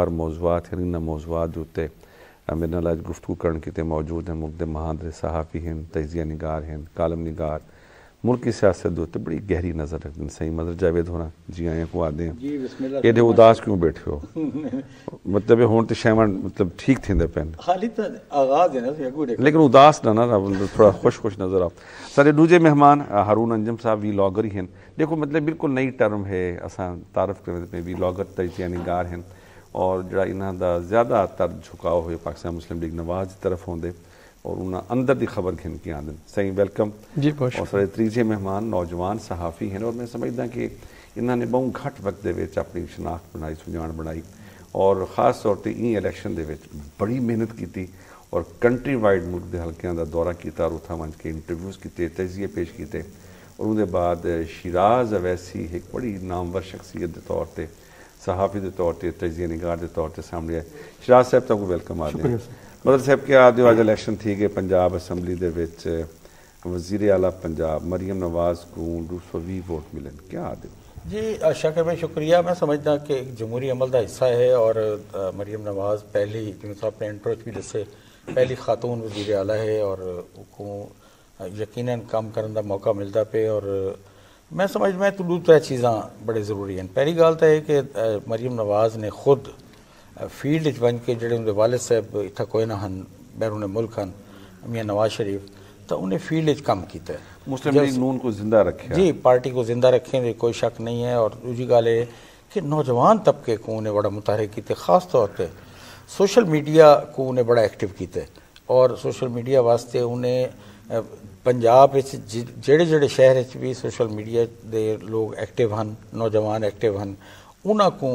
और मौजूद हैं इन मौजूद उत्ते मेरे नाल अज गुफ्तु करण किते मौजूद हैं मुल्क के सहाफ़ी हैं तजिया निगार हैं कालम निगार मुल्क की सियासत उत्ते बड़ी गहरी नज़र रखते हैं सही मदर जावेद होना जी आए को आदे हैं एडे उदास क्यों बैठे हो मतलब हूँ तो शैवन मतलब ठीक थे पेन तो लेकिन उदास ना ना मतलब थोड़ा खुश खुश नज़र आओ सारे दूजे मेहमान हारून अंजम साहब वी लॉगर ही हैं देखो मतलब बिल्कुल नई टर्म है असा तारफ़ करें वी लॉगर तजिया निगार हैं और ਜਿਹੜਾ ਇਹਨਾਂ ज़्यादा तर झुकाव हो पाकिस्तान मुस्लिम लीग नवाज की तरफ ਹੁੰਦੇ और उन्होंने अंदर की खबर घिन के आंदन सही वेलकम जी और सारे तीजे मेहमान नौजवान सहाफ़ी हैं और मैं समझदा कि इन्होंने बहुत घट वक्त के अपनी शनाख्त बनाई सुझाण बनाई और ख़ास तौर पर ई इलैक्शन बड़ी मेहनत की और कंट्री वाइड मुल्क के हल्कों का दौरा किया और उतना मंच के इंटरव्यूज़ किए तजिए पेश किए और उनके बाद शिराज अवैसी एक बड़ी नामवर शख्सियत के तौर पर सहाफ़ी के तौर पर तजिया निगार के तौर पर सामने आए शराज साहब तक वेलकम आ हैं मदर साहब क्या आज अज इलेक्शन थी गए पंजाब असम्बली के वजीर आला पंजाब मरियम नवाज को दो सौ भी वोट मिले क्या आदि जी शाकिर भाई शुक्रिया मैं समझता कि जमहूरी अमल का हिस्सा है और मरियम नवाज पहली जिमें साहब ने इंट्रोच भी दसे पहली खातून वजीर आला है और यकीन काम करने का मौका मिलता पे और मैं समझ में तो दो त्रै चीज़ा बड़े जरूरी हैं पहली गल तो यह कि मरियम नवाज ने खुद फील्ड बन के जो उनके साहब इतना कोई ना बैरूने मुल्क हैं मियाँ नवाज शरीफ तो उन्हें फील्ड कम किया नून जी पार्टी को जिंदा रखें कोई शक नहीं है और दूसरी गल कि नौजवान तबके को उन्हें बड़ा मुतारे खास तौर पर सोशल मीडिया को उन्हें बड़ा एक्टिव किया और सोशल मीडिया वास्ते उन्हें ਪੰਜਾਬ ਵਿੱਚ ਜਿਹੜੇ ਜਿਹੜੇ ਸ਼ਹਿਰ ਵਿੱਚ ਵੀ ਸੋਸ਼ਲ ਮੀਡੀਆ ਦੇ ਲੋਕ ਐਕਟਿਵ ਹਨ ਨੌਜਵਾਨ ਐਕਟਿਵ ਹਨ ਉਹਨਾਂ ਕੋ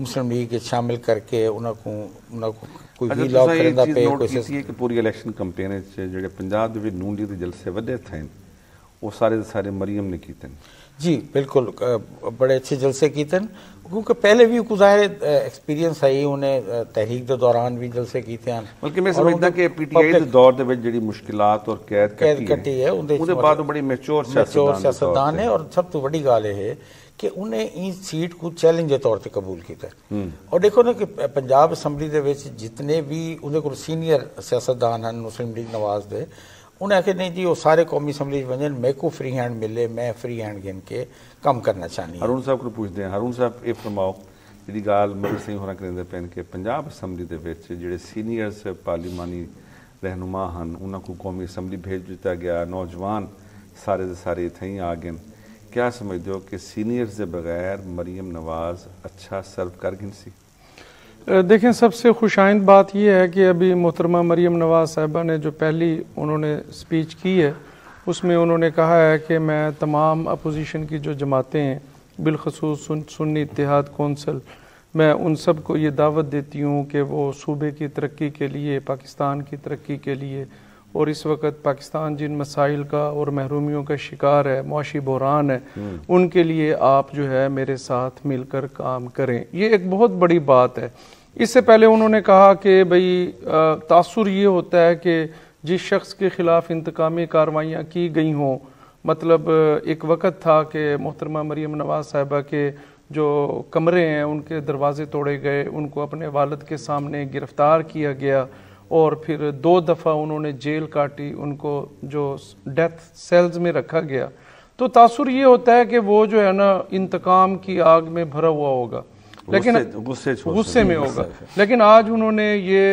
ਮੁਸਲਿਮ ਲੀਗ ਵਿੱਚ ਸ਼ਾਮਿਲ ਕਰਕੇ ਉਹਨਾਂ ਕੋ ਉਹਨਾਂ ਕੋ ਕੋਈ ਵੀ ਲਾਭ ਕਰਨ ਦਾ ਪੇ ਕੋਸ਼ਿਸ਼ ਕੀਤੀ ਕਿ ਪੂਰੀ ਇਲੈਕਸ਼ਨ ਕੰਪੇਨ ਵਿੱਚ ਜਿਹੜੇ ਪੰਜਾਬ ਦੇ ਵੀ ਨੂਨ ਲੀਗ ਦੇ ਜਲਸੇ ਵਧੇ ਥੇ ਉਹ ਸਾਰੇ ਦੇ ਸਾਰੇ ਮਰੀਮ ਨੇ ਕੀਤੇ ਨੇ जी बिल्कुल बड़े अच्छे जलसे कीतन क्योंकि पहले भी कुछ ज़ाहिर एक्सपीरियंस है उन्हें तहरीक के दौरान भी जलसे कीते हैं बल्कि मैं समझदा कि पीटीआई ਦੇ ਦੌਰ ਦੇ ਵਿੱਚ ਜਿਹੜੀ ਮੁਸ਼ਕਿਲਾਂ ਔਰ ਕੈਦ ਕੱਟੀ ਕੱਟੀ ਹੈ ਉਹਦੇ ਉਹਦੇ ਬਾਅਦ ਉਹ ਬੜੀ ਮੈਚੁਰ ਸਿਆਸਤਦਾਨ ਹੈ ਔਰ ਸਭ ਤੋਂ ਵੱਡੀ ਗੱਲ ਇਹ ਹੈ ਕਿ ਉਹਨੇ ਇਹ ਸੀਟ ਨੂੰ ਚੈਲੰਜ ਦੇ ਤੌਰ ਤੇ ਕਬੂਲ ਕੀਤਾ ਔਰ ਦੇਖੋ ਨਾ ਕਿ ਪੰਜਾਬ ਅਸੈਂਬਲੀ ਦੇ ਵਿੱਚ ਜਿੰਨੇ ਵੀ ਉਹਦੇ ਕੋਲ ਸੀਨੀਅਰ ਸਿਆਸਤਦਾਨ ਹਨ ਮੁਸਲਿਮ ਲੀਗ ਨਵਾਜ਼ ਦੇ उन्हें आखिर नहीं जी वो सारे कौमी असम्बली वजन मेरे को फ्री हैंड मिले मैं फ्री हैंड गिन के कम करना चाहनी अरुण साहब को पूछते हैं अरुण साहब एक फरमाओ जी गाल मन सिंह होना करेंद्र पेन के पंजाब असैम्बली के जोड़े सीनियरस पार्लीमानी रहनुमा हैं उन्होंने कौमी असैम्बली भेज दिता गया नौजवान सारे से सारे इतने ही आ गए क्या समझते हो कि सीनियर्स के बगैर मरीम नवाज अच्छा सर्व कर गिन सी देखें सबसे खुशाइंद बात यह है कि अभी मोहतरमा मरियम नवाज़ साहिबा ने जो पहली उन्होंने स्पीच की है उसमें उन्होंने कहा है कि मैं तमाम अपोजिशन की जो जमातें हैं बिलखसूस सुन, सुन्नी इतिहाद कौंसल मैं उन सब को ये दावत देती हूँ कि वो सूबे की तरक्की के लिए पाकिस्तान की तरक्की के लिए और इस वक्त पाकिस्तान जिन मसाइल का और महरूमियों का शिकार है मुशी बहरान है हम्म। उनके लिए आप जो है मेरे साथ मिलकर काम करें ये एक बहुत बड़ी बात है इससे पहले उन्होंने कहा कि भाई तासर ये होता है कि जिस शख्स के ख़िलाफ़ इंतकामी कार्रवाइयाँ की गई हों मतलब एक वक़्त था कि मोहतरमा मरीम नवाज़ साहबा के जो कमरे हैं उनके दरवाजे तोड़े गए उनको अपने वालद के सामने गिरफ़्तार किया गया और फिर दो दफ़ा उन्होंने जेल काटी उनको जो डेथ सेल्स में रखा गया तो तासुर ये होता है कि वो जो है ना इंतकाम की आग में भरा हुआ होगा लेकिन गुस्से गुस्से में होगा लेकिन आज उन्होंने ये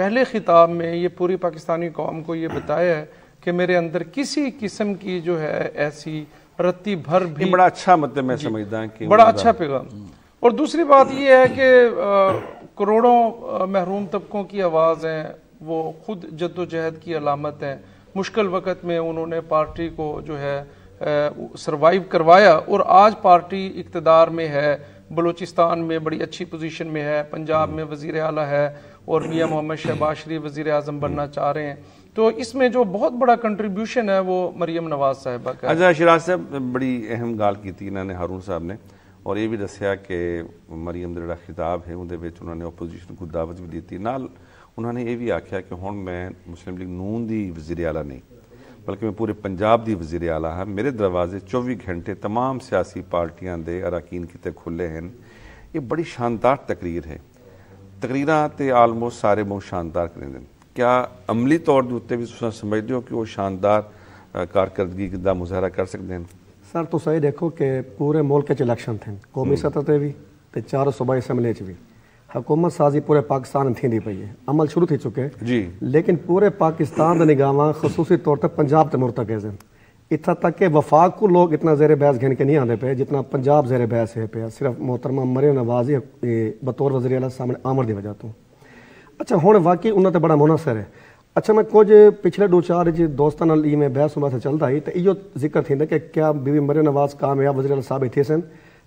पहले खिताब में ये पूरी पाकिस्तानी कौम को ये बताया है कि मेरे अंदर किसी किस्म की जो है ऐसी रत्ती भर भी बड़ा अच्छा मतलब मैं समझता हूँ बड़ा अच्छा पैगाम हम्म। और दूसरी बात यह है कि करोड़ों महरूम तबकों की आवाज़ हैं वो खुद जद्दोजहद की अलामत हैं मुश्किल वक़्त में उन्होंने पार्टी को जो है सरवाइव करवाया और आज पार्टी इकतदार में है बलूचिस्तान में बड़ी अच्छी पोजीशन में है पंजाब में वज़ी अला है और मियाँ मोहम्मद शहबाज शरीफ वज़ी अजम बनना चाह रहे हैं तो इसमें जो बहुत बड़ा कंट्रीब्यूशन है वो मरीम नवाज साहबा का अच्छा शिराज साहब बड़ी अहम गाल की थी इन्होंने हारून साहब ने ਔਰ ਇਹ ਵੀ ਦੱਸਿਆ ਕਿ ਮਰੀਮ ਦਾ ਜਿਹੜਾ ਖਿਤਾਬ ਹੈ ਉਹਦੇ ਵਿੱਚ ਉਹਨਾਂ ਨੇ ਆਪੋਜੀਸ਼ਨ ਨੂੰ ਦਾਵਤ ਵੀ ਦਿੱਤੀ ਨਾਲ ਉਹਨਾਂ ਨੇ ਇਹ ਵੀ ਆਖਿਆ ਕਿ ਹੁਣ ਮੈਂ ਮੁਸਲਿਮ ਲੀਗ ਨੂਨ ਦੀ ਵਜ਼ੀਰ ਆਲਾ ਨਹੀਂ ਬਲਕਿ ਮੈਂ ਪੂਰੇ ਪੰਜਾਬ ਦੀ ਵਜ਼ੀਰ ਆਲਾ ਹਾਂ ਮੇਰੇ ਦਰਵਾਜ਼ੇ 24 ਘੰਟੇ तमाम ਸਿਆਸੀ ਪਾਰਟੀਆਂ ਦੇ ਅਰਾਕੀਨ ਕਿਤੇ ਖੁੱਲੇ ਹਨ ਇਹ ਬੜੀ ਸ਼ਾਨਦਾਰ ਤਕਰੀਰ ਹੈ ਤਕਰੀਰਾਂ ਤੇ ਆਲਮੋਸਟ ਸਾਰੇ ਬਹੁਤ ਸ਼ਾਨਦਾਰ ਕਰਦੇ ਨੇ ਕਿਆ ਅਮਲੀ ਤੌਰ ਦੇ ਉੱਤੇ ਵੀ ਤੁਸੀਂ ਸਮਝਦੇ ਹੋ ਕਿ ਉਹ ਸ਼ਾਨਦਾਰ ਕਾਰਕਰਦਗੀ ਦਾ ਮੁਜ਼ਾਹਰਾ ਕਰ ਸਕਦੇ ਹਨ सर तो सही देखो कि पूरे मुल्क इलेक्शन थे कौमी हम्म। सतह से भी ਤੇ ਚਾਰ सूबाई ਅਸੈਂਬਲੀ भी हुकूमत साज़ी पूरे पाकिस्तान थी पी है अमल शुरू थी चुके जी लेकिन पूरे पाकिस्तान निगाह खसूसी तौर पर पंजाब के मुर्तकज़ हैं इतना तक कि वफाक को लोग इतना जेर बहस घिन के नहीं आते पे जितना पंजाब जेर बहस है पे सिर्फ मोहतरमा मरे नवाज ही बतौर वजी सामने आमर की वजह तो अच्छा हूँ वाकई उन्होंने बड़ा मुनासर है ਅੱਛਾ ਮੈਂ ਕੁਝ ਪਿਛਲੇ ਦੋ ਚਾਰ ਜੀ ਦੋਸਤਾਂ ਨਾਲ ਇਹ ਮੈਂ ਬਹਿਸ ਹੁੰਦਾ ਚੱਲਦਾ ਹੈ ਤੇ ਇਹੋ ਜ਼ਿਕਰ ਥਿੰਦਾ ਕਿ ਕਿਆ ਬੀਬੀ ਮਰੇ ਨਵਾਜ਼ ਕਾਮਯਾਬ ਵਜ਼ੀਰ ਸਾਹਿਬ ਇੱਥੇ ਸਨ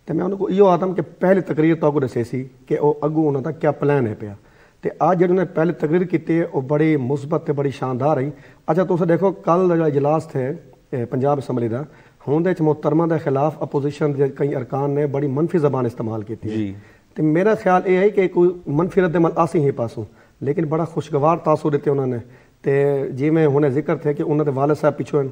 ਤੇ ਮੈਂ ਉਹਨਾਂ ਕੋ ਇਹੋ ਆਦਮ ਕਿ ਪਹਿਲੀ ਤਕਰੀਰ ਤੋਂ ਅਗੋ ਦੱਸੇ ਸੀ ਕਿ ਉਹ ਅਗੋ ਉਹਨਾਂ ਦਾ ਕਿਆ ਪਲਾਨ ਹੈ ਪਿਆ ਤੇ ਆ ਜਿਹੜੇ ਨੇ ਪਹਿਲੀ ਤਕਰੀਰ ਕੀਤੀ ਹੈ ਉਹ ਬੜੀ ਮੁਸਬਤ ਤੇ ਬੜੀ ਸ਼ਾਨਦਾਰ ਹੈ ਅੱਛਾ ਤੁਸੀਂ ਦੇਖੋ ਕੱਲ ਦਾ ਜਿਹੜਾ ਇਜਲਾਸ ਥੇ ਪੰਜਾਬ ਅਸੈਂਬਲੀ ਦਾ ਹੁਣ ਦੇ ਚ ਮੁਹਤਰਮਾ ਦੇ ਖਿਲਾਫ ਆਪੋਜੀਸ਼ਨ ਦੇ ਕਈ ਅਰਕਾਨ ਨੇ ਬੜੀ ਮਨਫੀ ਜ਼ਬਾਨ ਇਸਤੇਮਾਲ ਕੀਤੀ ਹੈ ਜੀ ਤੇ ਮੇਰਾ ਖਿਆਲ ਇਹ ਹੈ ਕਿ ਕੋਈ ਮੰਨਫੀ ਰਦਮਲ ਆਸੀ ਹੀ ਪਾਸੋਂ लेकिन बड़ा खुशगवार तासुर दिते उन्होंने तो जिमें हमने जिक्र थे कि उन्होंने वाले साहब पिछुन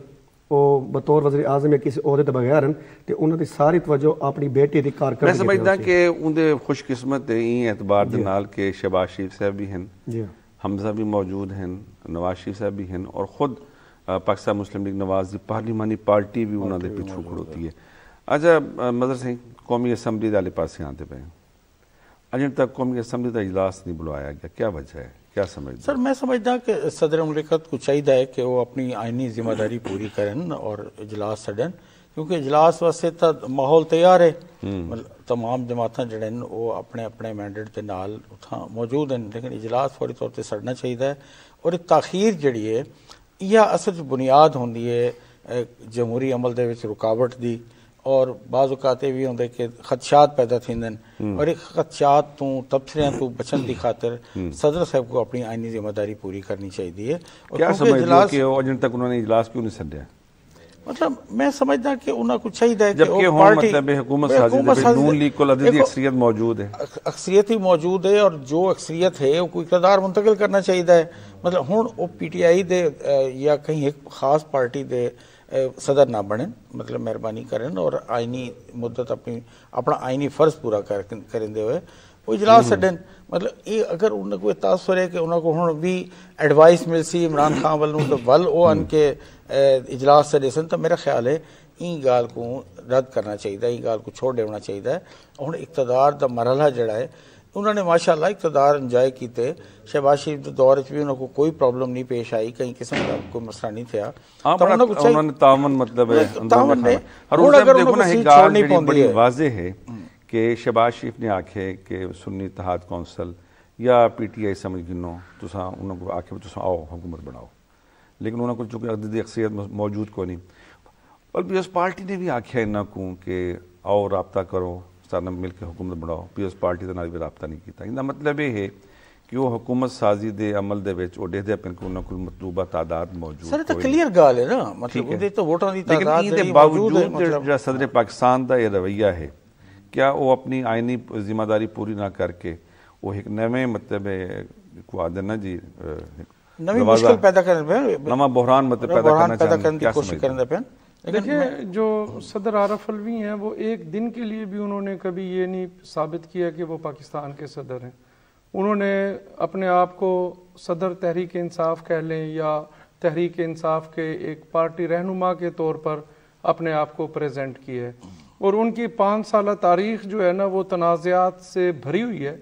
वो बतौर वजीर आजम या किसी अहदे तो बगैर हैं तो उन्होंने सारी तवजो अपनी बेटी की कार मैं समझता कि उनके खुशकिस्मत एतबार के शहबाज शरीफ साहब भी हैं हमजा भी मौजूद हैं नवाज शरीफ साहब भी हैं और खुद पाकिस्तान मुस्लिम लीग नवाज की पार्लीमानी पार्टी भी उन्होंने पिछू खड़ोती है अच्छा मदर सिंह कौमी असैम्बली पास आते पे हैं अजम तक कौम की असम्बली का इजलास नहीं बुलाया गया क्या वजह है क्या समझ सर मैं समझता कि सदर ममलिकत को चाहिए है कि वो अपनी आइनी जिम्मेदारी पूरी करन और इजलास छन ਕਿਉਂਕਿ ਇਜਲਾਸ ਵਾਸਤੇ ਤਾਂ ਮਾਹੌਲ ਤਿਆਰ ਹੈ तमाम ਜਮਾਤਾਂ ਜਿਹੜੇ ਨੇ ਉਹ ਆਪਣੇ ਆਪਣੇ ਮੈਂਡੇਟ ਦੇ ਨਾਲ ਉਥਾਂ ਮੌਜੂਦ ਹਨ ਲੇਕਿਨ ਇਜਲਾਸ ਫੌਰੀ ਤੌਰ ਤੇ ਸੜਨਾ ਚਾਹੀਦਾ ਹੈ ਔਰ ਇਹ ਤਾਖੀਰ ਜਿਹੜੀ ਹੈ ਇਹ ਅਸਲ ਬੁਨਿਆਦ ਹੁੰਦੀ ਹੈ ਜਮਹੂਰੀ ਅਮਲ ਦੇ ਵਿੱਚ ਰੁਕਾਵਟ ਦੀ और बाज़ अवकात इहे हूंदे की ख़दशात पैदा थींदा आहिनि और हिकु ख़दशात तूं तबसरियां तूं बचण जी ख़ातिर सदर साहिब को अपनी आइनी ज़िम्मेदारी पूरी करनी चाहिए और मतलब मैं समझता कि उन्हें कुछ चाहिए है जबकि मतलब हुकूमत नून लीग को अक्सरियत मौजूद है अक्सरियत ही मौजूद है और जो अक्सरियत है वो इकतदार मुंतकिल करना चाहिए है मतलब हूँ वो पी टी आई दे या कहीं एक खास पार्टी दे सदर ना बने मतलब मेहरबानी करें और आइनी मुद्दत अपनी अपना आइनी फ़र्ज़ पूरा कर करेंदे हुए उहो इजलास छॾनि मतिलबु इहे अगरि उन कोई तासुर आहे की उन खां हुण बि एडवाइस मिलसी इमरान ख़ान वलूं त वल उहो खे इजलास त ॾिसनि त मेरा ख़्याल है ਇਹ ਗੱਲ ਨੂੰ ਰੱਦ ਕਰਨਾ ਚਾਹੀਦਾ ਇਹ ਗੱਲ ਨੂੰ ਛੋੜ ਦੇਣਾ ਚਾਹੀਦਾ ਹੁਣ ਇਕਤਦਾਰ ਦਾ ਮਰਹਲਾ ਜਿਹੜਾ ਹੈ उन्होंने माशाला इकतदार इंजॉय किए शहबाज शरीफ के दौर भी उन्होंने को कोई प्रॉब्लम नहीं पेश आई कई किस्म का कोई मसला नहीं था हाँ, तो उन्होंने तामन मतलब वाजे है हम्म। कि शहबाज शरीफ ने आखे कि सुन्नी इत्तेहाद कौंसल या पी टी आई समझ गिनो तक आखे तुसा आओ हुकूमत बनाओ लेकिन उनको चूंकि अगर अक्सरियत मौजूद को नहीं पर पीपल्स पार्टी ने भी आख्या इन्हों को कि आओ रबता करो सारा मिल के हुकूमत बनाओ ਪੀ ਉਸ ਪਾਰਟੀ ਦੇ ਨਾਲ ਵੀ ਰਾਬਤਾ ਨਹੀਂ ਕੀਤਾ ਇਹਦਾ ਮਤਲਬ ਇਹ ਹੈ ਕਿ ਉਹ ਹਕੂਮਤ ਸਾਜ਼ੀ ਦੇ ਅਮਲ ਦੇ ਵਿੱਚ ਉਹਦੇ ਦੇ ਆਪਣ ਕੋਲ ਨਾ ਕੋਈ ਮਤਲੂਬਾ ਤਾਦਾਦ ਮੌਜੂਦ ਸਰ ਤਾਂ ਕਲੀਅਰ ਗੱਲ ਹੈ ਨਾ ਮਤਲਬ ਉਹਦੇ ਤਾਂ ਵੋਟਾਂ ਦੀ ਤਾਦਾਦ ਲੇਕਿਨ ਇਹਦੇ ਬਾਵਜੂਦ ਜਿਹੜਾ ਸਦਰ ਪਾਕਿਸਤਾਨ ਦਾ ਇਹ ਰਵਈਆ ਹੈ क्या वो अपनी आइनी जिम्मेदारी पूरी ना करके वो एक नवे मतलब को आदे ना जी नवी मुश्किल पैदा करने पे नवा बहरान मतलब पैदा करना पैदा करने की कोशिश करने पे देखिए जो सदर आरफ अलवी हैं वो एक दिन के लिए भी उन्होंने कभी ये नहीं साबित किया कि वो पाकिस्तान के सदर हैं उन्होंने अपने आप को सदर तहरीक इंसाफ कह लें या तहरीक इंसाफ के एक पार्टी रहनुमा के तौर पर अपने आप को प्रेजेंट किया है और उनकी पाँच साल तारीख जो है ना वो तनाज़ात से भरी हुई है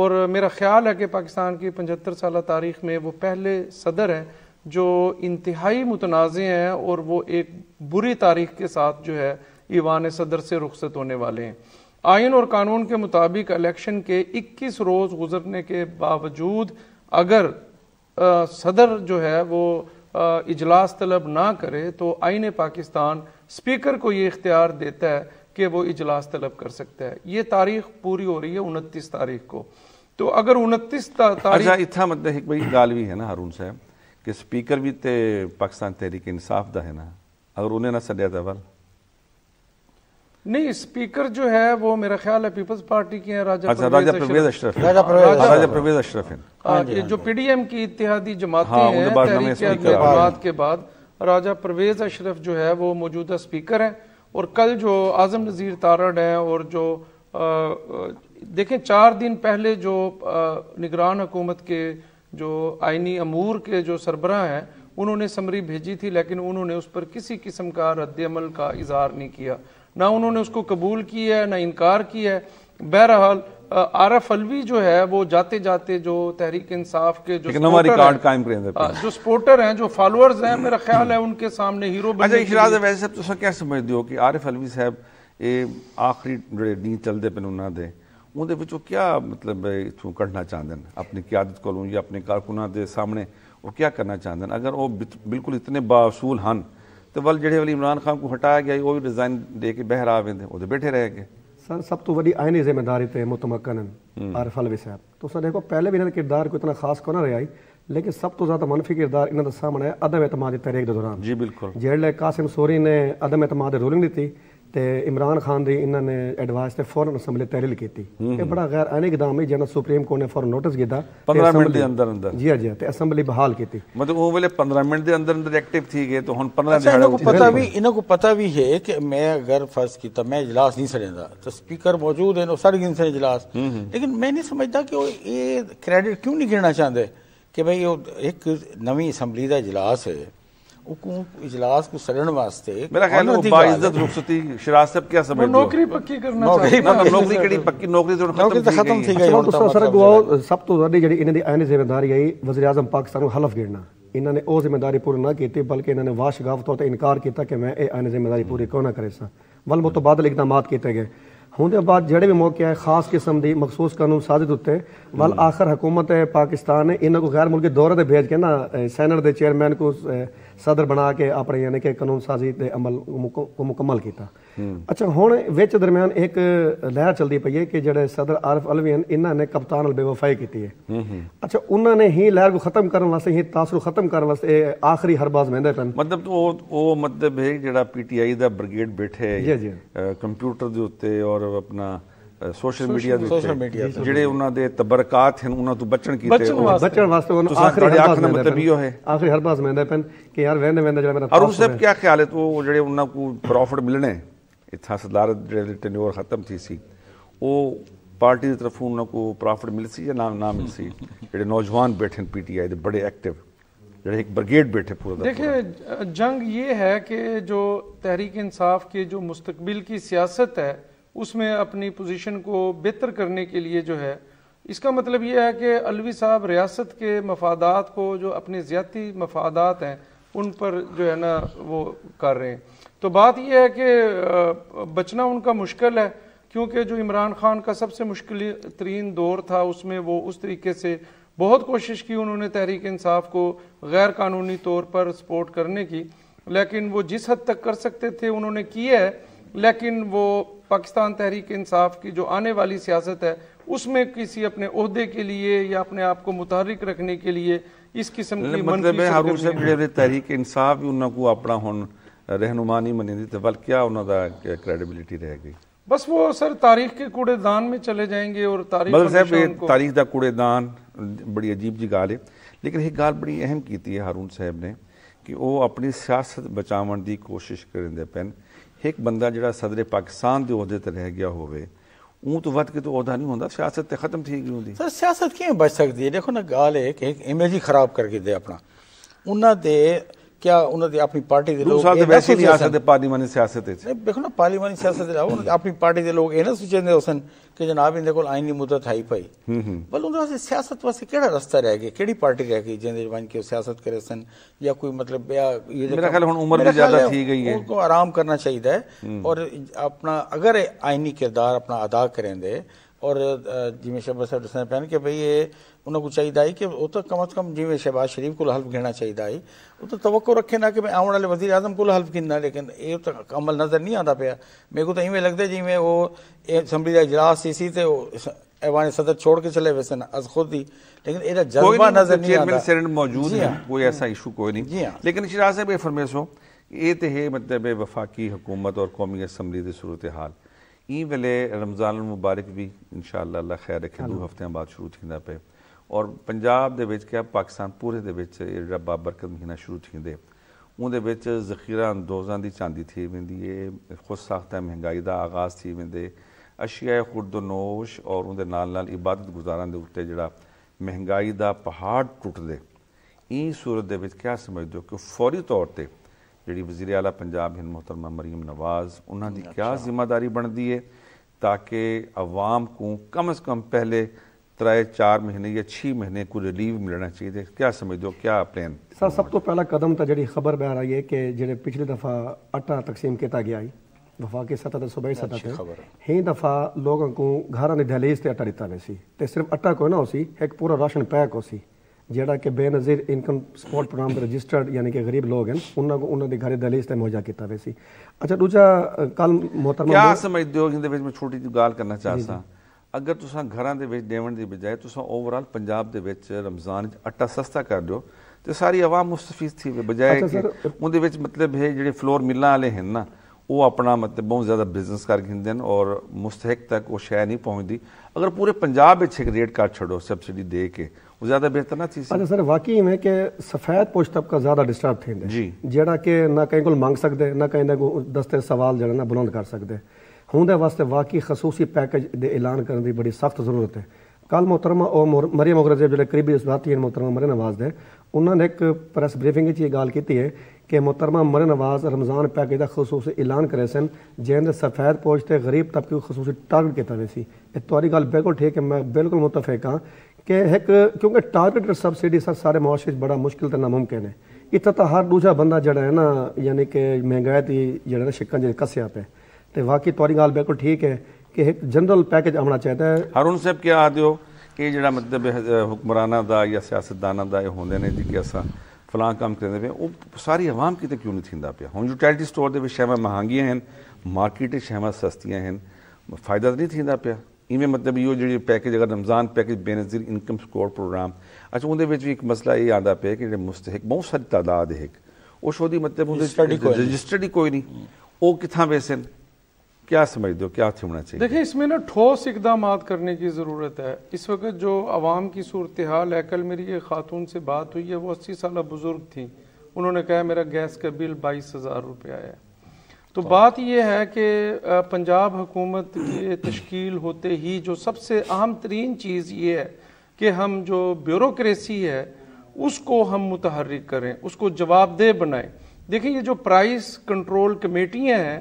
और मेरा ख्याल है कि पाकिस्तान की पचहत्तर साल तारीख में वो पहले सदर हैं जो इंतहाई मुतनाज़ हैं और वो एक बुरी तारीख के साथ जो है ईवान सदर से रुखसत होने वाले हैं आयन और कानून के मुताबिक इलेक्शन के 21 रोज़ गुजरने के बावजूद अगर आ, सदर जो है वो इजलास तलब ना करे तो आइन पाकिस्तान स्पीकर को ये इख्तियार देता है कि वो इजलास तलब कर सकता है ये तारीख पूरी हो रही है उनतीस तारीख को तो अगर उनतीस तारीख अच्छा, इतना मतलब गाल भी है ना हारून साहब कि स्पीकर भी तो पाकिस्तान तहरीक इंसाफ का है ना अगर उन्हें ना सद्या था वाल नहीं स्पीकर जो है वो मेरा ख्याल है पीपल्स पार्टी के हैं राजा अच्छा राजा परवेज अशरफ राजा परवेज अशरफ हैं हाँ, हाँ हाँ जो पीडीएम की इतिहादी जमात हाँ, हैं तहरीक के बाद राजा परवेज अशरफ जो है वो मौजूदा स्पीकर हैं और कल जो आजम नज़ीर तारड़ हैं और जो देखें चार दिन पहले जो निगरान हुकूमत के जो आईनी अमूर के जो सरबरा हैं उन्होंने समरी भेजी थी लेकिन उन्होंने उस पर किसी किस्म का रद्दमल का इजहार नहीं किया ना उन्होंने उसको कबूल किया है ना इनकार किया है बहरहाल आरफ अलवी जो है वो जाते जाते जो तहरीक इंसाफ के जो रिकॉर्ड कायम जो सपोर्टर हैं जो फॉलोअर्स हैं मेरा ख्याल है उनके सामने हीरो अच्छा वैसे तो साहब क्या समझते हो कि आरिफ अलवी साहब ये आखिरी चलते पे उन्होंने ਉਹਦੇ ਵਿੱਚੋਂ ਕੀ ਮਤਲਬ ਇਥੋਂ ਕੱਢਣਾ ਚਾਹੁੰਦੇ ਨੇ ਆਪਣੀ ਕਿਆਦਤ ਕੋਲੋਂ ਜਾਂ ਆਪਣੇ ਕਾਰਕੁਨਾਂ ਦੇ ਸਾਹਮਣੇ ਉਹ ਕੀ ਕਰਨਾ ਚਾਹੁੰਦੇ ਨੇ ਅਗਰ ਉਹ ਬਿਲਕੁਲ ਇਤਨੇ ਬਾਸੂਲ ਹਨ ਤੇ ਵਲ ਜਿਹੜੇ ਵਾਲੀ ਇਮਰਾਨ ਖਾਨ ਨੂੰ ਹਟਾਇਆ ਗਿਆ ਉਹ ਵੀ ਰਿਜ਼ਾਈਨ ਦੇ ਕੇ ਬਹਿਰ ਆਵੇਂਦੇ ਉਹਦੇ ਬੈਠੇ ਰਹਿ ਗਏ सर सब तो वही आयनी जिम्मेदारी थे मुतमकन हम्म। आरिफ अलवी साहब तो सर देखो पहले भी इन्होंने किरदार को इतना खास को ना रहा लेकिन सब तो ज़्यादा मनफी किरदार इन्हों का सामने है अदम एतमाद तहरीक दौरान जी बिल्कुल जेडले कासिम सोरी ने अदम एतमाद रूलिंग दी ਤੇ ਇਮਰਾਨ ਖਾਨ ਦੀ ਇਹਨਾਂ ਨੇ ਐਡਵਾਈਸ ਤੇ ਫੌਰਨ ਅਸੈਂਬਲੀ ਤਹਿਰੀਲ ਕੀਤੀ ਇਹ ਬੜਾ ਗੈਰ ਆਨਿਕ ਕਦਮ ਹੈ ਜਿਹਨਾਂ ਸੁਪਰੀਮ ਕੋਰਟ ਨੇ ਫੌਰਨ ਨੋਟਿਸ ਕੀਤਾ 15 ਮਿੰਟ ਦੇ ਅੰਦਰ ਅੰਦਰ ਜੀ ਹਾਂ ਜੀ ਤੇ ਅਸੈਂਬਲੀ ਬਹਾਲ ਕੀਤੀ ਮਤਲਬ ਉਹ ਵੇਲੇ 15 ਮਿੰਟ ਦੇ ਅੰਦਰ ਅੰਦਰ ਐਕਟਿਵ ਥੀ ਗਏ ਤਾਂ ਹੁਣ 15 ਦਿਨ ਇਹਨਾਂ ਪਤਾ ਵੀ ਇਹਨਾਂ ਨੂੰ ਪਤਾ ਵੀ ਹੈ ਕਿ ਮੈਂ ਅਗਰ ਫਰਜ਼ ਕੀਤਾ ਮੈਂ ਇਜਲਾਸ ਨਹੀਂ ਸੜੇਂਦਾ ਤਾਂ ਸਪੀਕਰ ਮੌਜੂਦ ਹੈ ਉਹ ਸੜ ਗਿਨ ਸੇ ਇਜਲਾਸ ਲੇਕਿਨ ਮੈਂ ਨਹੀਂ ਸਮਝਦਾ ਕਿ ਉਹ ਇਹ ਕ੍ਰੈਡਿਟ ਕਿਉਂ ਨਹੀਂ ਗਿਣਨਾ ਚਾਹੁੰਦੇ ਕਿ ਭਈ ਉਹ ਇੱਕ ਨਵੀਂ ਅਸੈਂਬਲੀ ਦਾ ਇਜਲਾਸ ਹੈ हुकूम इजलास को सड़न वास्ते मेरा ख्याल है ਰੁਖਸਤੀ बाइज्जत ਸਾਹਿਬ ਕੀ ਸਮਝਦੇ ਹੋ ਨੌਕਰੀ ਪੱਕੀ ਕਰਨਾ ਚਾਹੀਦਾ ਨੌਕਰੀ ਕਿਹੜੀ ਪੱਕੀ ਨੌਕਰੀ ਤੋਂ ਖਤਮ ਤੇ ਖਤਮ ਸੀ ਗਈ ਹੁਣ ਤਾਂ ਸਰ ਗਵਾ ਸਭ ਤੋਂ ਵੱਡੀ ਜਿਹੜੀ ਇਹਨਾਂ ਦੀ ਆਇਨੀ ਜ਼ਿੰਮੇਵਾਰੀ ਆਈ ਵਜ਼ੀਰ ਆਜ਼ਮ ਪਾਕਿਸਤਾਨ ਨੂੰ ਹਲਫ ਗਿਰਨਾ ਇਹਨਾਂ ਨੇ ਉਹ ਜ਼ਿੰਮੇਵਾਰੀ ਪੂਰੀ ਨਾ ਕੀਤੀ ਬਲਕਿ ਇਹਨਾਂ ਨੇ ਵਾਸ਼ਗਾਫ ਤੌਰ ਤੇ ਇਨਕਾਰ ਕੀਤਾ ਕਿ ਮੈਂ ਇਹ ਆਇਨੀ ਜ਼ਿੰਮੇਵਾਰੀ ਪੂਰੀ ਕਿਉਂ ਨਾ ਕਰੇ ਸਾਂ ਬਲ ਮੁਤਬਾਦਲ ਇਕਦਾਮਾਤ ਕੀਤੇ ਗਏ ਉਹਦੇ ਬਾਅਦ ਜਿਹੜੇ ਵੀ ਮੌਕੇ ਆਏ ਖਾਸ ਕਿਸਮ ਦੀ ਮਖਸੂਸ ਕਾਨੂੰਨ ਸਾਜ਼ਿਸ਼ ਉੱਤੇ ਵਲ ਆਖਰ ਹਕੂਮਤ ਹੈ ਪਾਕਿਸਤਾਨ ਨੇ ਇਹਨਾਂ ਕੋ ਗੈਰ ਮੁਲਕੀ ਦੌਰੇ ਤੇ ਭੇਜ ਕੇ ਨਾ ਸੈਨੇਟ ਦੇ ਚੇਅਰਮੈਨ ਕੋ ਸਦਰ ਬਣਾ ਕੇ ਆਪਣੇ ਯਾਨੀ ਕਿ ਕਾਨੂੰਨ ਸਾਜ਼ੀ ਤੇ ਅਮਲ ਮੁਕੰਮਲ ਕੀਤਾ ਅੱਛਾ ਹੁਣ ਵਿੱਚ ਦਰਮਿਆਨ ਇੱਕ ਲਹਿਰ ਚੱਲਦੀ ਪਈ ਹੈ ਕਿ ਜਿਹੜੇ ਸਦਰ ਆਰਫ ਅਲਵੀ ਹਨ ਇਹਨਾਂ ਨੇ ਕਪਤਾਨ ਨਾਲ ਬੇਵਫਾਈ ਕੀਤੀ ਹੈ ਅੱਛਾ ਉਹਨਾਂ ਨੇ ਹੀ ਲਹਿਰ ਨੂੰ ਖਤਮ ਕਰਨ ਵਾਸਤੇ ਹੀ ਤਾਸਰ ਨੂੰ ਖਤਮ ਕਰਨ ਵਾਸਤੇ ਆਖਰੀ ਹਰਬਾਜ਼ ਮਹਿੰਦੇ ਟਨ ਮਤਲਬ ਉਹ ਉਹ ਮਤਲਬ ਹੈ ਜਿਹੜਾ ਪੀਟੀਆਈ ਦਾ ਬ੍ਰਿਗੇਡ ਬੈਠੇ ਹੈ ਕੰਪਿਊਟਰ ਦੇ ਉੱਤੇ ਔਰ ਆਪਣਾ ਸੋਸ਼ਲ ਮੀਡੀਆ ਦੇ ਉੱਤੇ ਜਿਹੜੇ ਉਹਨਾਂ ਦੇ ਤਬਰਕਾਤ ਹਨ ਉਹਨਾਂ ਤੋਂ ਬਚਣ ਕੀਤੇ ਬਚਣ ਵਾਸਤੇ ਉਹਨਾਂ ਆਖਰੀ ਆਖਰ ਮਤਲਬ ਇਹ ਹੈ ਆਖਰੀ ਹਰਬਾਜ਼ ਮਹਿੰਦੇ ਪੈਨ ਕਿ ਯਾਰ ਵੈਨ ਵੈਨ ਜਿਹੜਾ ਮੇਰਾ ਔਰ ਉਸ ਕੀ ਖਿਆਲ ਹੈ ਤੋ ਜਿਹੜੇ ਉਹਨਾਂ ਨੂੰ ਪ੍ਰੋਫਿਟ ਮਿਲਣੇ इतना सदारत जेल्लै खत्म थी सी वो पार्टी की तरफों उन्होंने को प्रॉफिट मिलसी या ना ना मिलसी जो नौजवान बैठे पी टी आई बड़े एक्टिव जेह्ड़े एक ब्रिगेड बैठे पूरा देखिए जंग ये है कि जो तहरीक इंसाफ के जो मुस्तबिल की सियासत है उसमें अपनी पोजीशन को बेहतर करने के लिए जो है इसका मतलब यह है कि अलवी साहब रियासत के मफादात को जो अपने ज़्यादा मफादात हैं उन पर जो है ना वो कर रहे हैं तो बात यह है कि बचना उनका मुश्किल है क्योंकि जो इमरान खान का सबसे मुश्किल तरीन दौर था उसमें वो उस तरीके से बहुत कोशिश की उन्होंने तहरीक इंसाफ को गैर कानूनी तौर पर सपोर्ट करने की लेकिन वो जिस हद तक कर सकते थे उन्होंने किया है लेकिन वो पाकिस्तान तहरीक इंसाफ की जो आने वाली सियासत है उसमें किसी अपने अहदे के लिए या अपने आप को मुतहरक रखने के लिए इस किस्म की मतलब तहरीक इंसाफ भी उन्होंने अपना ਰਹਿਨੁਮਾ ਨਹੀਂ ਮੰਨੀ ਤੇ ਬਲ ਕਿਆ ਉਹਨਾਂ ਦਾ ਕ੍ਰੈਡੀਬਿਲਿਟੀ ਰਹੇਗੀ बस वो सर तारीख के कूड़ेदान में चले जाएंगे और तारीख मतलब साहब तारीख का कूड़ेदान बड़ी अजीब जी गाल है लेकिन एक गाल बड़ी अहम की है हारून साहब ने कि वो अपनी सियासत बचावन की कोशिश करें पैन एक बंदा जोड़ा सदरे पाकिस्तान के अहदे रह गया हो ऊँ तो वह के तो अहदा नहीं होता सियासत तो खत्म थी गई होती सर सियासत क्यों बच सकती है देखो ना गाल है कि इमेज ही खराब करके दे अपना उन्होंने ਕਿਆ ਉਹਨਾਂ ਦੀ ਆਪਣੀ ਪਾਰਟੀ ਦੇ ਲੋਕ ਇਹ ਵੈਸੇ ਨਹੀਂ ਆ ਸਕਦੇ ਪਾਰਲੀਮਾਨੀ ਸਿਆਸਤ ਵਿੱਚ ਨਹੀਂ ਦੇਖੋ ਨਾ ਪਾਰਲੀਮਾਨੀ ਸਿਆਸਤ ਦੇ ਲਾਓ ਆਪਣੀ ਪਾਰਟੀ ਦੇ ਲੋਕ ਇਹਨਾਂ ਨਾ ਸੋਚਦੇ ਹੋਸਨ ਕਿ ਜਨਾਬ ਇਹਦੇ ਕੋਲ ਆਇਨੀ ਮੁੱਦਤ ਆਈ ਪਈ ਬਲ ਉਹਨਾਂ ਵਾਸਤੇ ਸਿਆਸਤ ਵਾਸਤੇ ਕਿਹੜਾ ਰਸਤਾ ਰਹਿ ਗਿਆ ਕਿਹੜੀ ਪਾਰਟੀ ਰਹਿ ਗਈ ਜਿੰਦੇ ਬਣ ਕੇ ਸਿਆਸਤ ਕਰੇ ਸਨ ਜਾਂ ਕੋਈ ਮਤਲਬ ਇਹ ਮੇਰਾ ਖਿਆਲ ਹੁਣ ਉਮਰ ਵੀ ਜ਼ਿਆਦਾ ਥੀ ਗਈ ਹੈ ਉਹਨੂੰ ਆਰਾਮ ਕਰਨਾ ਚਾਹੀਦਾ ਹੈ ਔਰ ਆਪਣਾ ਅਗਰ ਆਇਨੀ ਕਿਰਦਾਰ ਆਪਣਾ ਅਦਾ ਕਰੇਂਦੇ और जिमें शहबाज साहब दसण पिया आहिनि की भई इहे चाहिए को कि वो तो कम अज़ कम जिमें शहबाज शरीफ़ कुल हल्फ चाहिए चाहिदा वो तो तवक्को रखे ना कि मैं आने वाले वज़ीर आज़म को हल्फ गिनना लेकिन ये तो अमल नज़र नहीं आता पाया मेरे को तो इवें लगता है जिमें वो असम्बली का इजलास थी सी तो ऐवान सदर छोड़ के चले वैसे ना अज खुद ही लेकिन एरा जज्बा नज़र नहीं आता मौजूद है कोई ऐसा इशू कोई नहीं जी हाँ लेकिन शराज साहब ये फरमेश हो ये तो है मतलब वफाकी हुकूमत और कौमी असम्बली की सूरत हाल इन ਵੇਲੇ ਰਮਜ਼ਾਨ ਮੁਬਾਰਕ ਵੀ इनशा ਅੱਲਾ ਖੈਰ ਰੱਖੇ ਦੋ हफ़्तियां ਬਾਅਦ ਸ਼ੁਰੂ ਥੀਂਦਾ ਪਏ ਔਰ ਪੰਜਾਬ ਦੇ ਵਿੱਚ ਕਿਹਾ ਪਾਕਿਸਤਾਨ ਪੂਰੇ ਦੇ ਵਿੱਚ ਇਹ ਜਿਹੜਾ ਬਾਬਰਕਤ ਮਹੀਨਾ ਸ਼ੁਰੂ ਥੀਂਦੇ ਉਹਦੇ ਵਿੱਚ ਜ਼ਖੀਰਾ ਅੰਦੋਜ਼ਾਂ ਦੀ ਚਾਂਦੀ ਥੀ ਵਿੰਦੀ ਏ ਖੁਦ ਸਾਖਤਾ ਮਹਿੰਗਾਈ ਦਾ ਆਗਾਜ਼ ਥੀ ਵਿੰਦੇ ਅਸ਼ੀਆ ਖੁਰਦਨੋਸ਼ ਔਰ ਉਹਦੇ ਨਾਲ ਨਾਲ ਇਬਾਦਤ ਗੁਜ਼ਾਰਾਂ ਦੇ ਉੱਤੇ ਜਿਹੜਾ ਮਹਿੰਗਾਈ ਦਾ ਪਹਾੜ ਟੁੱਟਦੇ ਇਹ ਸੂਰਤ ਦੇ ਵਿੱਚ ਕਿਆ ਸਮਝਦੇ ਹੋ ਕਿ ਫੌਰੀ ਤੌਰ ਤੇ जी ਵਜ਼ੀਰ ਆਲਾ ਪੰਜਾਬ ਹਨ ਮੁਹਤਰਮਾ ਮਰੀਮ ਨਵਾਜ਼ ਉਹਨਾਂ ਦੀ ਕੀ जिम्मेदारी बनती है ताकि अवाम को कम अज कम पहले त्रे चार महीने या छः महीने को रिलीव मिलना चाहिए क्या समझ दो क्या प्लैन सर सब तो पहला कदम तो जी खबर बहार आई है कि जो पिछले दफ़ा आटा तकसीम किया गया आई वफा के सतह सुबह सतह खबर ही दफ़ा लोगों को घर ने दहलीज से आटा दिता नहीं सी सिर्फ आटा को ना उसी एक पूरा राशन पैक उसी ਜਿਹੜਾ ਕਿ ਬੇਨਜ਼ੀਰ ਇਨਕਮ ਸਪੋਰਟ ਪ੍ਰੋਗਰਾਮ ਦੇ ਰਜਿਸਟਰਡ ਯਾਨੀ ਕਿ ਗਰੀਬ ਲੋਕ ਹਨ ਉਹਨਾਂ ਨੂੰ ਉਹਨਾਂ ਦੇ ਘਰੇ ਟਾਈਮ ਤੇ ਜਾ ਕੀਤਾ ਹੋਇਆ ਸੀ ਅੱਛਾ ਦੂਜਾ ਕੱਲ ਮੋਹਤਰਮ ਕੀ ਸਮਝਦੇ ਹੋ ਇਹਦੇ ਵਿੱਚ ਮੈਂ ਛੋਟੀ ਜਿਹੀ ਗੱਲ ਕਰਨਾ ਚਾਹਤਾ ਅਗਰ ਤੁਸੀਂ ਘਰਾਂ ਦੇ ਵਿੱਚ ਦੇਵਣ ਦੀ ਬਜਾਏ ਤੁਸੀਂ ਓਵਰਆਲ ਪੰਜਾਬ ਦੇ ਵਿੱਚ ਰਮਜ਼ਾਨ ਵਿੱਚ ਆਟਾ ਸਸਤਾ ਕਰ ਦਿਓ ਤੇ ਸਾਰੀ ਆਵਾਮ ਮੁਸਤਫੀਦ ਥੀ ਬਜਾਏ ਕਿ ਉਹਦੇ ਵਿੱਚ ਮਤਲਬ ਹੈ ਜਿਹੜੇ ਫਲੋਰ ਮਿਲਾਂ ਵਾਲੇ ਹਨ ਨਾ ਉਹ ਆਪਣਾ ਮਤਲਬ ਬਹੁਤ ਜ਼ਿਆਦਾ ਬਿਜ਼ਨਸ ਕਰ ਗਿੰਦੇ ਹਨ ਔਰ ਮੁਸਤਹਿਕ ਤੱਕ ਉਹ ਸ਼ੈ ਨਹੀਂ ਪਹੁੰਚਦੀ ਅਗਰ ਪੂਰੇ ਪੰਜਾਬ ਵਿੱਚ ਇੱਕ ਰੇਟ ਕਾਰਡ ਛੱਡੋ ਸਬਸਿਡੀ ਦੇ ਕੇ वो ज़्यादा बेहतर ना थी अच्छा सर वाकई में कि सफ़ेद पोश तबका ज़्यादा डिस्टर्ब थे जी जड़ा कि ना कहीं को मंग सकते ना कहीं को दस्ते सवाल जरा ना बुलंद कर सकते हूँ वास्ते वाकई खसूसी पैकेज के ऐलान करने की बड़ी सख्त जरूरत है कल मोहतरमा और मरियम मुगरजे जो करीबी इसबाती हैं मोहतरमा मरे नवाज ने उन्होंने एक प्रेस ब्रीफिंग ये गल की है कि मोहतरमा मरे नवाज रमज़ान पैकेज का खसूस ऐलान करे सन जिन्हें सफ़ेद पोश से गरीब तबके को खसूस टारगेट किया गया सी थोड़ी गल बिल्कुल ठीक है मैं बिल्कुल मुतफिक हाँ કે હેક કે કે ટાર્ગેટર સબસિડી સા سارے મોષેજ બડા મુશ્કિલ તનમમ કેને ઇતત હર દુજા બંદા જડે હે ના યાની કે મેંગાયતી જડે ને શક્ક ક જકસિયા પે تے વાકી તારી ગાલ બિલકુલ ઠીક હે કે એક જનરલ પેકેજ આવના ચાહતા હે હરુન સેબ કે આદ્યો કે જડે મતબ હુકુમરાના દા يا સિયાસતદાના દા હોન્દેને કે અસા ફલાં કામ કરે દે ઓ સારી આવામ કી ત ક્યુ ન થિંદા પિયા હુન જો યુટિલિટી સ્ટોર દે વિશે મે મહાંગિયા હેન માર્કેટ શહેમ સસ્તીયા હેન ફાયદા નહી થિંદા પિયા इवें मतलब यो जो पैकेज अगर Ramzan package Benazir income score programme अच्छा उनके भी एक मसला ये आता पे कि मुस्तक बहुत सारी तादाद है उस मतलब रजिस्टर्ड ही कोई नहीं वो कितना वैसे क्या समझ दो क्या थे होना चाहिए देखिए इसमें ना ठोस इकदाम करने की ज़रूरत है इस वक्त जो आवाम की सूरत हाल है कल मेरी एक खातून से बात हुई है वो अस्सी साल बुजुर्ग थी उन्होंने कहा मेरा गैस का बिल बाईस हज़ार रुपया आया तो बात यह है कि पंजाब हुकूमत की तश्कील होते ही जो सबसे अहम तरीन चीज़ ये है कि हम जो ब्यूरोसी है उसको हम मुतहरक करें उसको जवाबदेह बनाएं देखिए ये जो प्राइस कंट्रोल कमेटियाँ हैं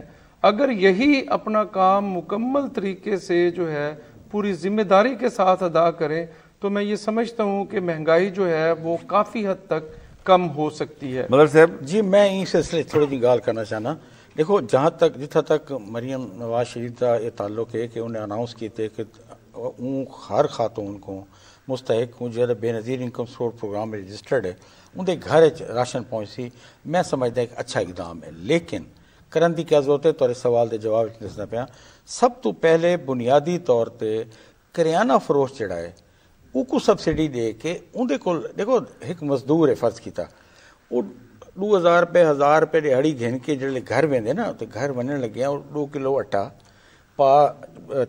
अगर यही अपना काम मुकम्मल तरीके से जो है पूरी जिम्मेदारी के साथ अदा करें तो मैं ये समझता हूँ कि महंगाई जो है वो काफ़ी हद तक कम हो सकती है मदर साहब जी मैं इस सिलसिले थोड़ी जी गाल करना चाहना देखो जहाँ तक जिथा तक मरियम नवाज शरीफ का ये ताल्लुक है कि उन्हें अनाउंस किए थे कि ऊँ हर खातून को मुस्तक हूँ जो बेनज़ीर इनकम स्टोर प्रोग्राम में रजिस्टर्ड है उनके घर राशन पहुँची मैं समझता एक अच्छा इकदाम है लेकिन करन की क्या जरूरत है तुरे सवाल के जवाब दसना पाया सब तो पहले बुनियादी तौर पर करियाना फरोश जड़ा है वो कुछ सबसिडी दे के उनके को देखो एक मजदूर है फर्ज किया हज़ार ਰੁਪਏ हज़ार ਰੁਪਏ ਦਿਹਾੜੀ घेन ਕੇ ਜਿਹੜੇ ਘਰ ਵੰਦੇ ਨਾ ਤੇ ਘਰ ਵੰਨਣ ਲੱਗਿਆ ਉਹ 2 ਕਿਲੋ ਆਟਾ ਪਾ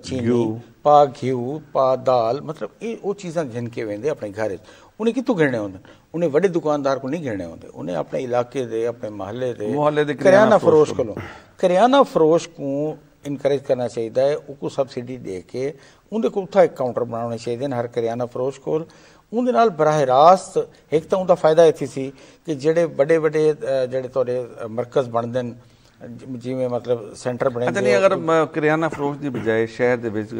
ਚੀਨੀ ਪਾ घिहु ਪਾ ਦਾਲ ਮਤਲਬ ਇਹ ਉਹ ਚੀਜ਼ਾਂ ਘਿਣ ਕੇ ਵੰਦੇ ਆਪਣੇ ਘਰ ਵਿੱਚ ਉਹਨੇ ਕਿਤੋਂ ਘਿਣਨੇ ਹੁੰਦੇ ਉਹਨੇ ਵੱਡੇ ਦੁਕਾਨਦਾਰ ਕੋਲ ਨਹੀਂ ਘਿਣਨੇ ਹੁੰਦੇ ਉਹਨੇ ਆਪਣੇ ਇਲਾਕੇ ਦੇ ਆਪਣੇ ਮਹੱਲੇ ਦੇ ਮਹੱਲੇ ਦੇ ਕਰਿਆਨਾ ਫਰੋਸ਼ ਕੋਲ ਕਰਿਆਨਾ ਫਰੋਸ਼ ਕੋ ਇਨਕਰੇਜ ਕਰਨਾ ਚਾਹੀਦਾ ਹੈ ਉਹ ਕੋ ਸਬਸਿਡੀ ਦੇ ਕੇ ਉਹਦੇ ਕੋਲ ਉੱਥਾ ਇੱਕ ਕਾਊਂਟਰ ਬਣਾਉਣੇ ਚਾਹੀਦੇ ਨੇ ਹਰ ਕਰਿਆਨਾ ਫਰੋਸ਼ ਕੋਲ ਉਹਦੇ ਨਾਲ ਬਰਾਹ ਰਾਸਤ ਇੱਕ ਤਾਂ ਉਹਦਾ ਫਾਇਦਾ ਇੱਥੇ ਸੀ ਕਿ ਜਿਹੜੇ ਵੱਡੇ ਵੱਡੇ ਜਿਹੜੇ ਤੁਹਾਡੇ ਮਰਕਜ਼ ਬਣਦੇ ਨੇ ਜਿਵੇਂ ਮਤਲਬ ਸੈਂਟਰ ਬਣਦੇ ਨੇ ਅਤੇ ਅਗਰ ਕਿਰਿਆਨਾ ਫਰੋਸ਼ ਦੀ ਬਜਾਏ ਸ਼ਹਿਰ ਦੇ ਵਿੱਚ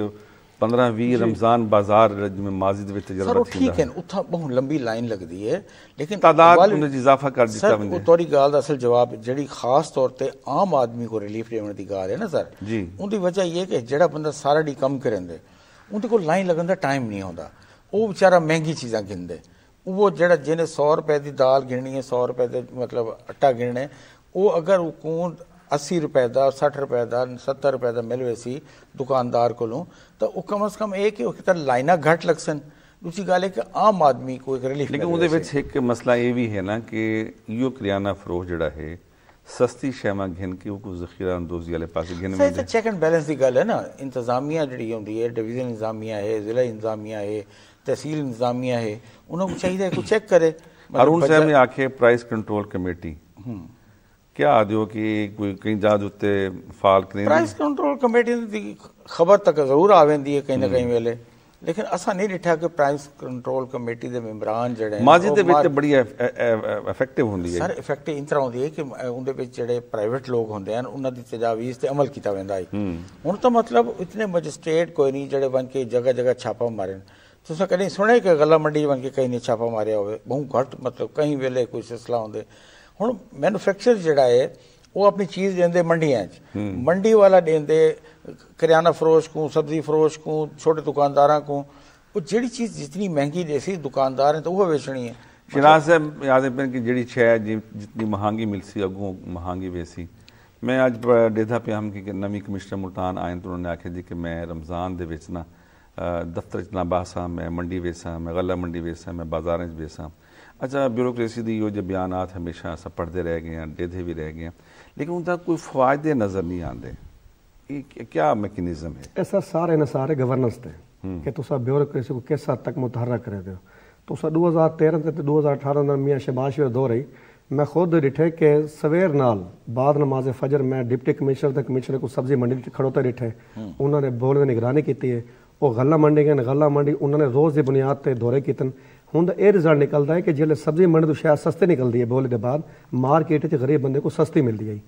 15 20 ਰਮਜ਼ਾਨ ਬਾਜ਼ਾਰ ਜਿਵੇਂ ਮਾਜ਼ੀ ਦੇ ਵਿੱਚ ਤਜਰਬਾ ਹੁੰਦਾ ਠੀਕ ਹੈ ਉੱਥਾ ਬਹੁਤ ਲੰਬੀ ਲਾਈਨ ਲੱਗਦੀ ਹੈ ਲੇਕਿਨ ਤਾਦਾਦ ਨੂੰ ਇਜ਼ਾਫਾ ਕਰ ਦਿੱਤਾ ਬੰਦੇ ਸਰ ਤੋਰੀ ਗੱਲ ਦਾ ਅਸਲ ਜਵਾਬ ਜਿਹੜੀ ਖਾਸ ਤੌਰ ਤੇ ਆਮ ਆਦਮੀ ਕੋ ਰਿਲੀਫ ਦੇਣ ਦੀ ਗੱਲ ਹੈ ਨਾ ਸਰ ਜੀ ਉਹਦੀ ਵਜ੍ਹਾ ਇਹ ਹੈ ਕਿ ਜਿਹੜਾ ਬੰਦਾ ਸਾਰਾ ਦਿਨ ਕੰਮ ਕਰੇਂਦੇ ਉਹਦੇ ਕੋਲ ਲਾਈਨ ਲੱਗਣ ਦਾ ਟਾਈਮ ਨਹੀਂ ਹੁੰਦਾ ਉਹ ਵਿਚਾਰਾ ਮਹਿੰਗੀ ਚੀਜ਼ਾਂ ਗਿੰਦੇ ਉਹ ਜਿਹੜਾ ਜਿਹਨੇ 100 ਰੁਪਏ ਦੀ ਦਾਲ ਗਿਣਨੀ ਹੈ 100 ਰੁਪਏ ਦੇ ਮਤਲਬ ਆਟਾ ਗਿਣਨਾ ਉਹ ਅਗਰ ਉਹ ਕੋਣ 80 ਰੁਪਏ ਦਾ 60 ਰੁਪਏ ਦਾ 70 ਰੁਪਏ ਦਾ ਮਿਲਵੇ ਸੀ ਦੁਕਾਨਦਾਰ ਕੋਲੋਂ ਤਾਂ ਉਹ ਕਮ ਸ ਕਮ ਇਹ ਕਿ ਉਹ ਕਿਤਾ ਲਾਈਨਾਂ ਘਟ ਲਕਸਨ ਦੂਜੀ ਗੱਲ ਹੈ ਕਿ ਆਮ ਆਦਮੀ ਕੋਈ ਰਿਲੀਫ ਲੇਕਿਨ ਉਹਦੇ ਵਿੱਚ ਇੱਕ ਮਸਲਾ ਇਹ ਵੀ ਹੈ ਨਾ ਕਿ ਯੋ ਕਰਿਆਨਾ ਫਰੋਹ ਜਿਹੜਾ ਹੈ ਸਸਤੀ ਸ਼ੈਮਾ ਘਿਨ ਕੇ ਉਹ ਕੋ ਜ਼ਖੀਰਾ ਅੰਦੋਜ਼ੀ ਵਾਲੇ ਪਾਸੇ ਘਿਨ ਮੈਂ ਤੇ ਚੈੱਕ ਐਂਡ ਬੈਲੈਂਸ ਦੀ ਗੱਲ ਹੈ ਨਾ ਇੰਤਜ਼ਾਮੀਆ ਜਿਹੜੀ ਹੁੰਦੀ ਹੈ ਡਿਵੀਜ਼ਨ ਇੰਤਜ਼ਾਮੀਆ ਹੈ ਜ਼ਿਲ੍ਹਾ ਇੰਤਜ਼ਾਮੀਆ ਹੈ तहसील इंतजामिया है उन्होंने चाहीदा है कुछ चेक करे अरुण साहब ने आखे प्राइस कंट्रोल कमेटी ਕਿਆ ਆਦਿਓ ਕਿ ਕੋਈ ਕਈ ਜਾਂਚ ਉੱਤੇ ਫਾਲ ਕਰੇ ਪ੍ਰਾਈਸ ਕੰਟਰੋਲ ਕਮੇਟੀ ਦੀ ਖਬਰ ਤੱਕ ਜ਼ਰੂਰ ਆਵੇਂਦੀ ਹੈ ਕਈ ਨਾ ਕਈ ਵੇਲੇ ਲੇਕਿਨ ਅਸਾਂ ਨਹੀਂ ਡਿਠਾ ਕਿ ਪ੍ਰਾਈਸ ਕੰਟਰੋਲ ਕਮੇਟੀ ਦੇ ਮੈਂਬਰਾਂ ਜਿਹੜੇ ਮਾਜੀ ਦੇ ਵਿੱਚ ਬੜੀ ਇਫੈਕਟਿਵ ਹੁੰਦੀ ਹੈ ਸਰ ਇਫੈਕਟਿਵ ਇੰਤਰਾ ਹੁੰਦੀ ਹੈ ਕਿ ਉਹਦੇ ਵਿੱਚ ਜਿਹੜੇ ਪ੍ਰਾਈਵੇਟ ਲੋਕ ਹੁੰਦੇ ਹਨ ਉਹਨਾਂ ਦੀ ਤਜਾਵੀਜ਼ ਤੇ ਅਮਲ ਕੀਤਾ ਜਾਂਦਾ ਹੈ ਹੁਣ ਤਾਂ ਮਤਲਬ ਇਤਨੇ ਮੈਜਿਸਟ੍ਰੇਟ ਕੋਈ ਨਹੀਂ ਜਿਹੜੇ ਬਣ ਕੇ ਜਗ੍ਹਾ ਜਗ੍ਹਾ ਛਾਪਾ ਮਾਰਨ ਤੁਸੀਂ ਕਦੇ ਸੁਣਿਆ ਕਿ ਗੱਲਾਂ ਮੰਡੀ ਵਾਂਗ ਕੇ ਕਈ ਨੇ ਛਾਪਾ ਮਾਰਿਆ ਹੋਵੇ ਬਹੁਤ ਘੱਟ ਮਤਲਬ ਕਈ ਵੇਲੇ ਕੋਈ ਸਿਸਲਾ ਹੁੰਦੇ ਹੁਣ ਮੈਨੂਫੈਕਚਰ ਜਿਹੜਾ ਹੈ ਉਹ ਆਪਣੀ ਚੀਜ਼ ਦਿੰਦੇ ਮੰਡੀਆਂ 'ਚ ਮੰਡੀ ਵਾਲਾ ਦਿੰਦੇ ਕਰਿਆਨਾ ਫਰੋਸ਼ ਕੋ ਸਬਜ਼ੀ ਫਰੋਸ਼ ਕੋ ਛੋਟੇ ਦੁਕਾਨਦਾਰਾਂ ਕੋ ਉਹ ਜਿਹੜੀ ਚੀਜ਼ ਜਿੰਨੀ ਮਹਿੰਗੀ ਦੇ ਸੀ ਦੁਕਾਨਦਾਰ ਨੇ ਤਾਂ ਉਹ ਵੇਚਣੀ ਹੈ ਸ਼ਿਰਾਜ਼ ਸਾਹਿਬ ਯਾਦ ਹੈ ਕਿ ਜਿਹੜੀ ਛੇ ਜਿੰਨੀ ਮਹਾਂਗੀ ਮਿਲਸੀ ਅਗੋਂ ਮਹਾਂਗੀ ਵੇਸੀ ਮੈਂ ਅੱਜ ਡੇਧਾ ਪਿਆਮ ਕਿ ਨਵੀਂ ਕਮਿਸ਼ਨਰ ਮੁਲਤਾਨ ਆਇਨ ਤੋਂ ਉਹਨੇ ਆਖੇ ਜੀ ਕਿ ਮੈਂ ਰਮਜ਼ਾਨ ਦੇ ਵਿੱਚ ਨਾ दफ्तर च नाबासाम मैं मंडी वेसा मैं गला मंडी वेसा मैं बाजार वेसाम अच्छा ब्यूरोसी की जो बयान हमेशा अस पढ़ते रह गए देते भी रह गए लेकिन उनका कोई फायदे नज़र नहीं आते क्या मैकेनिज़म है सर सारे ने सारे गवर्नेंस थे हम्म। कि तुस ब्यूरोक्रेसी को किस हद तक मुतहरक करे दो तुस दो हज़ार तेरह तो दो हज़ार अठारह में मियाँ शहबाज दो रही मैं खुद डिठे कि सवेर नाल बाद नमाज फजर मैं डिप्टी कमिश्नर तो कमिश्नर को सब्जी मंडी खड़ोते डिठे हम्म। उन्होंने बोलने की निगरानी की है ਉਹ ਗੱਲਾਂ ਮੰਡੀਆਂ ਗਏ ਗੱਲਾਂ ਮੰਡੀ ਉਹਨਾਂ ਨੇ ਰੋਜ਼ ਦੀ ਬੁਨਿਆਦ ਤੇ ਦੌਰੇ ਕੀਤੇ ਹੁਣ ਇਹ ਰਿਜ਼ਲਟ ਨਿਕਲਦਾ ਹੈ ਕਿ ਜਿਹੜੇ ਸਬਜ਼ੀ ਮੰਡੀ ਤੋਂ ਸ਼ਾਇਦ ਸਸਤੇ ਨਿਕਲਦੀ ਹੈ ਬੋਲੇ ਦੇ ਬਾਅਦ ਮਾਰਕੀਟ 'ਚ ਗਰੀਬ ਬੰਦੇ ਕੋ ਸਸਤੀ ਮਿਲਦੀ ਹੈ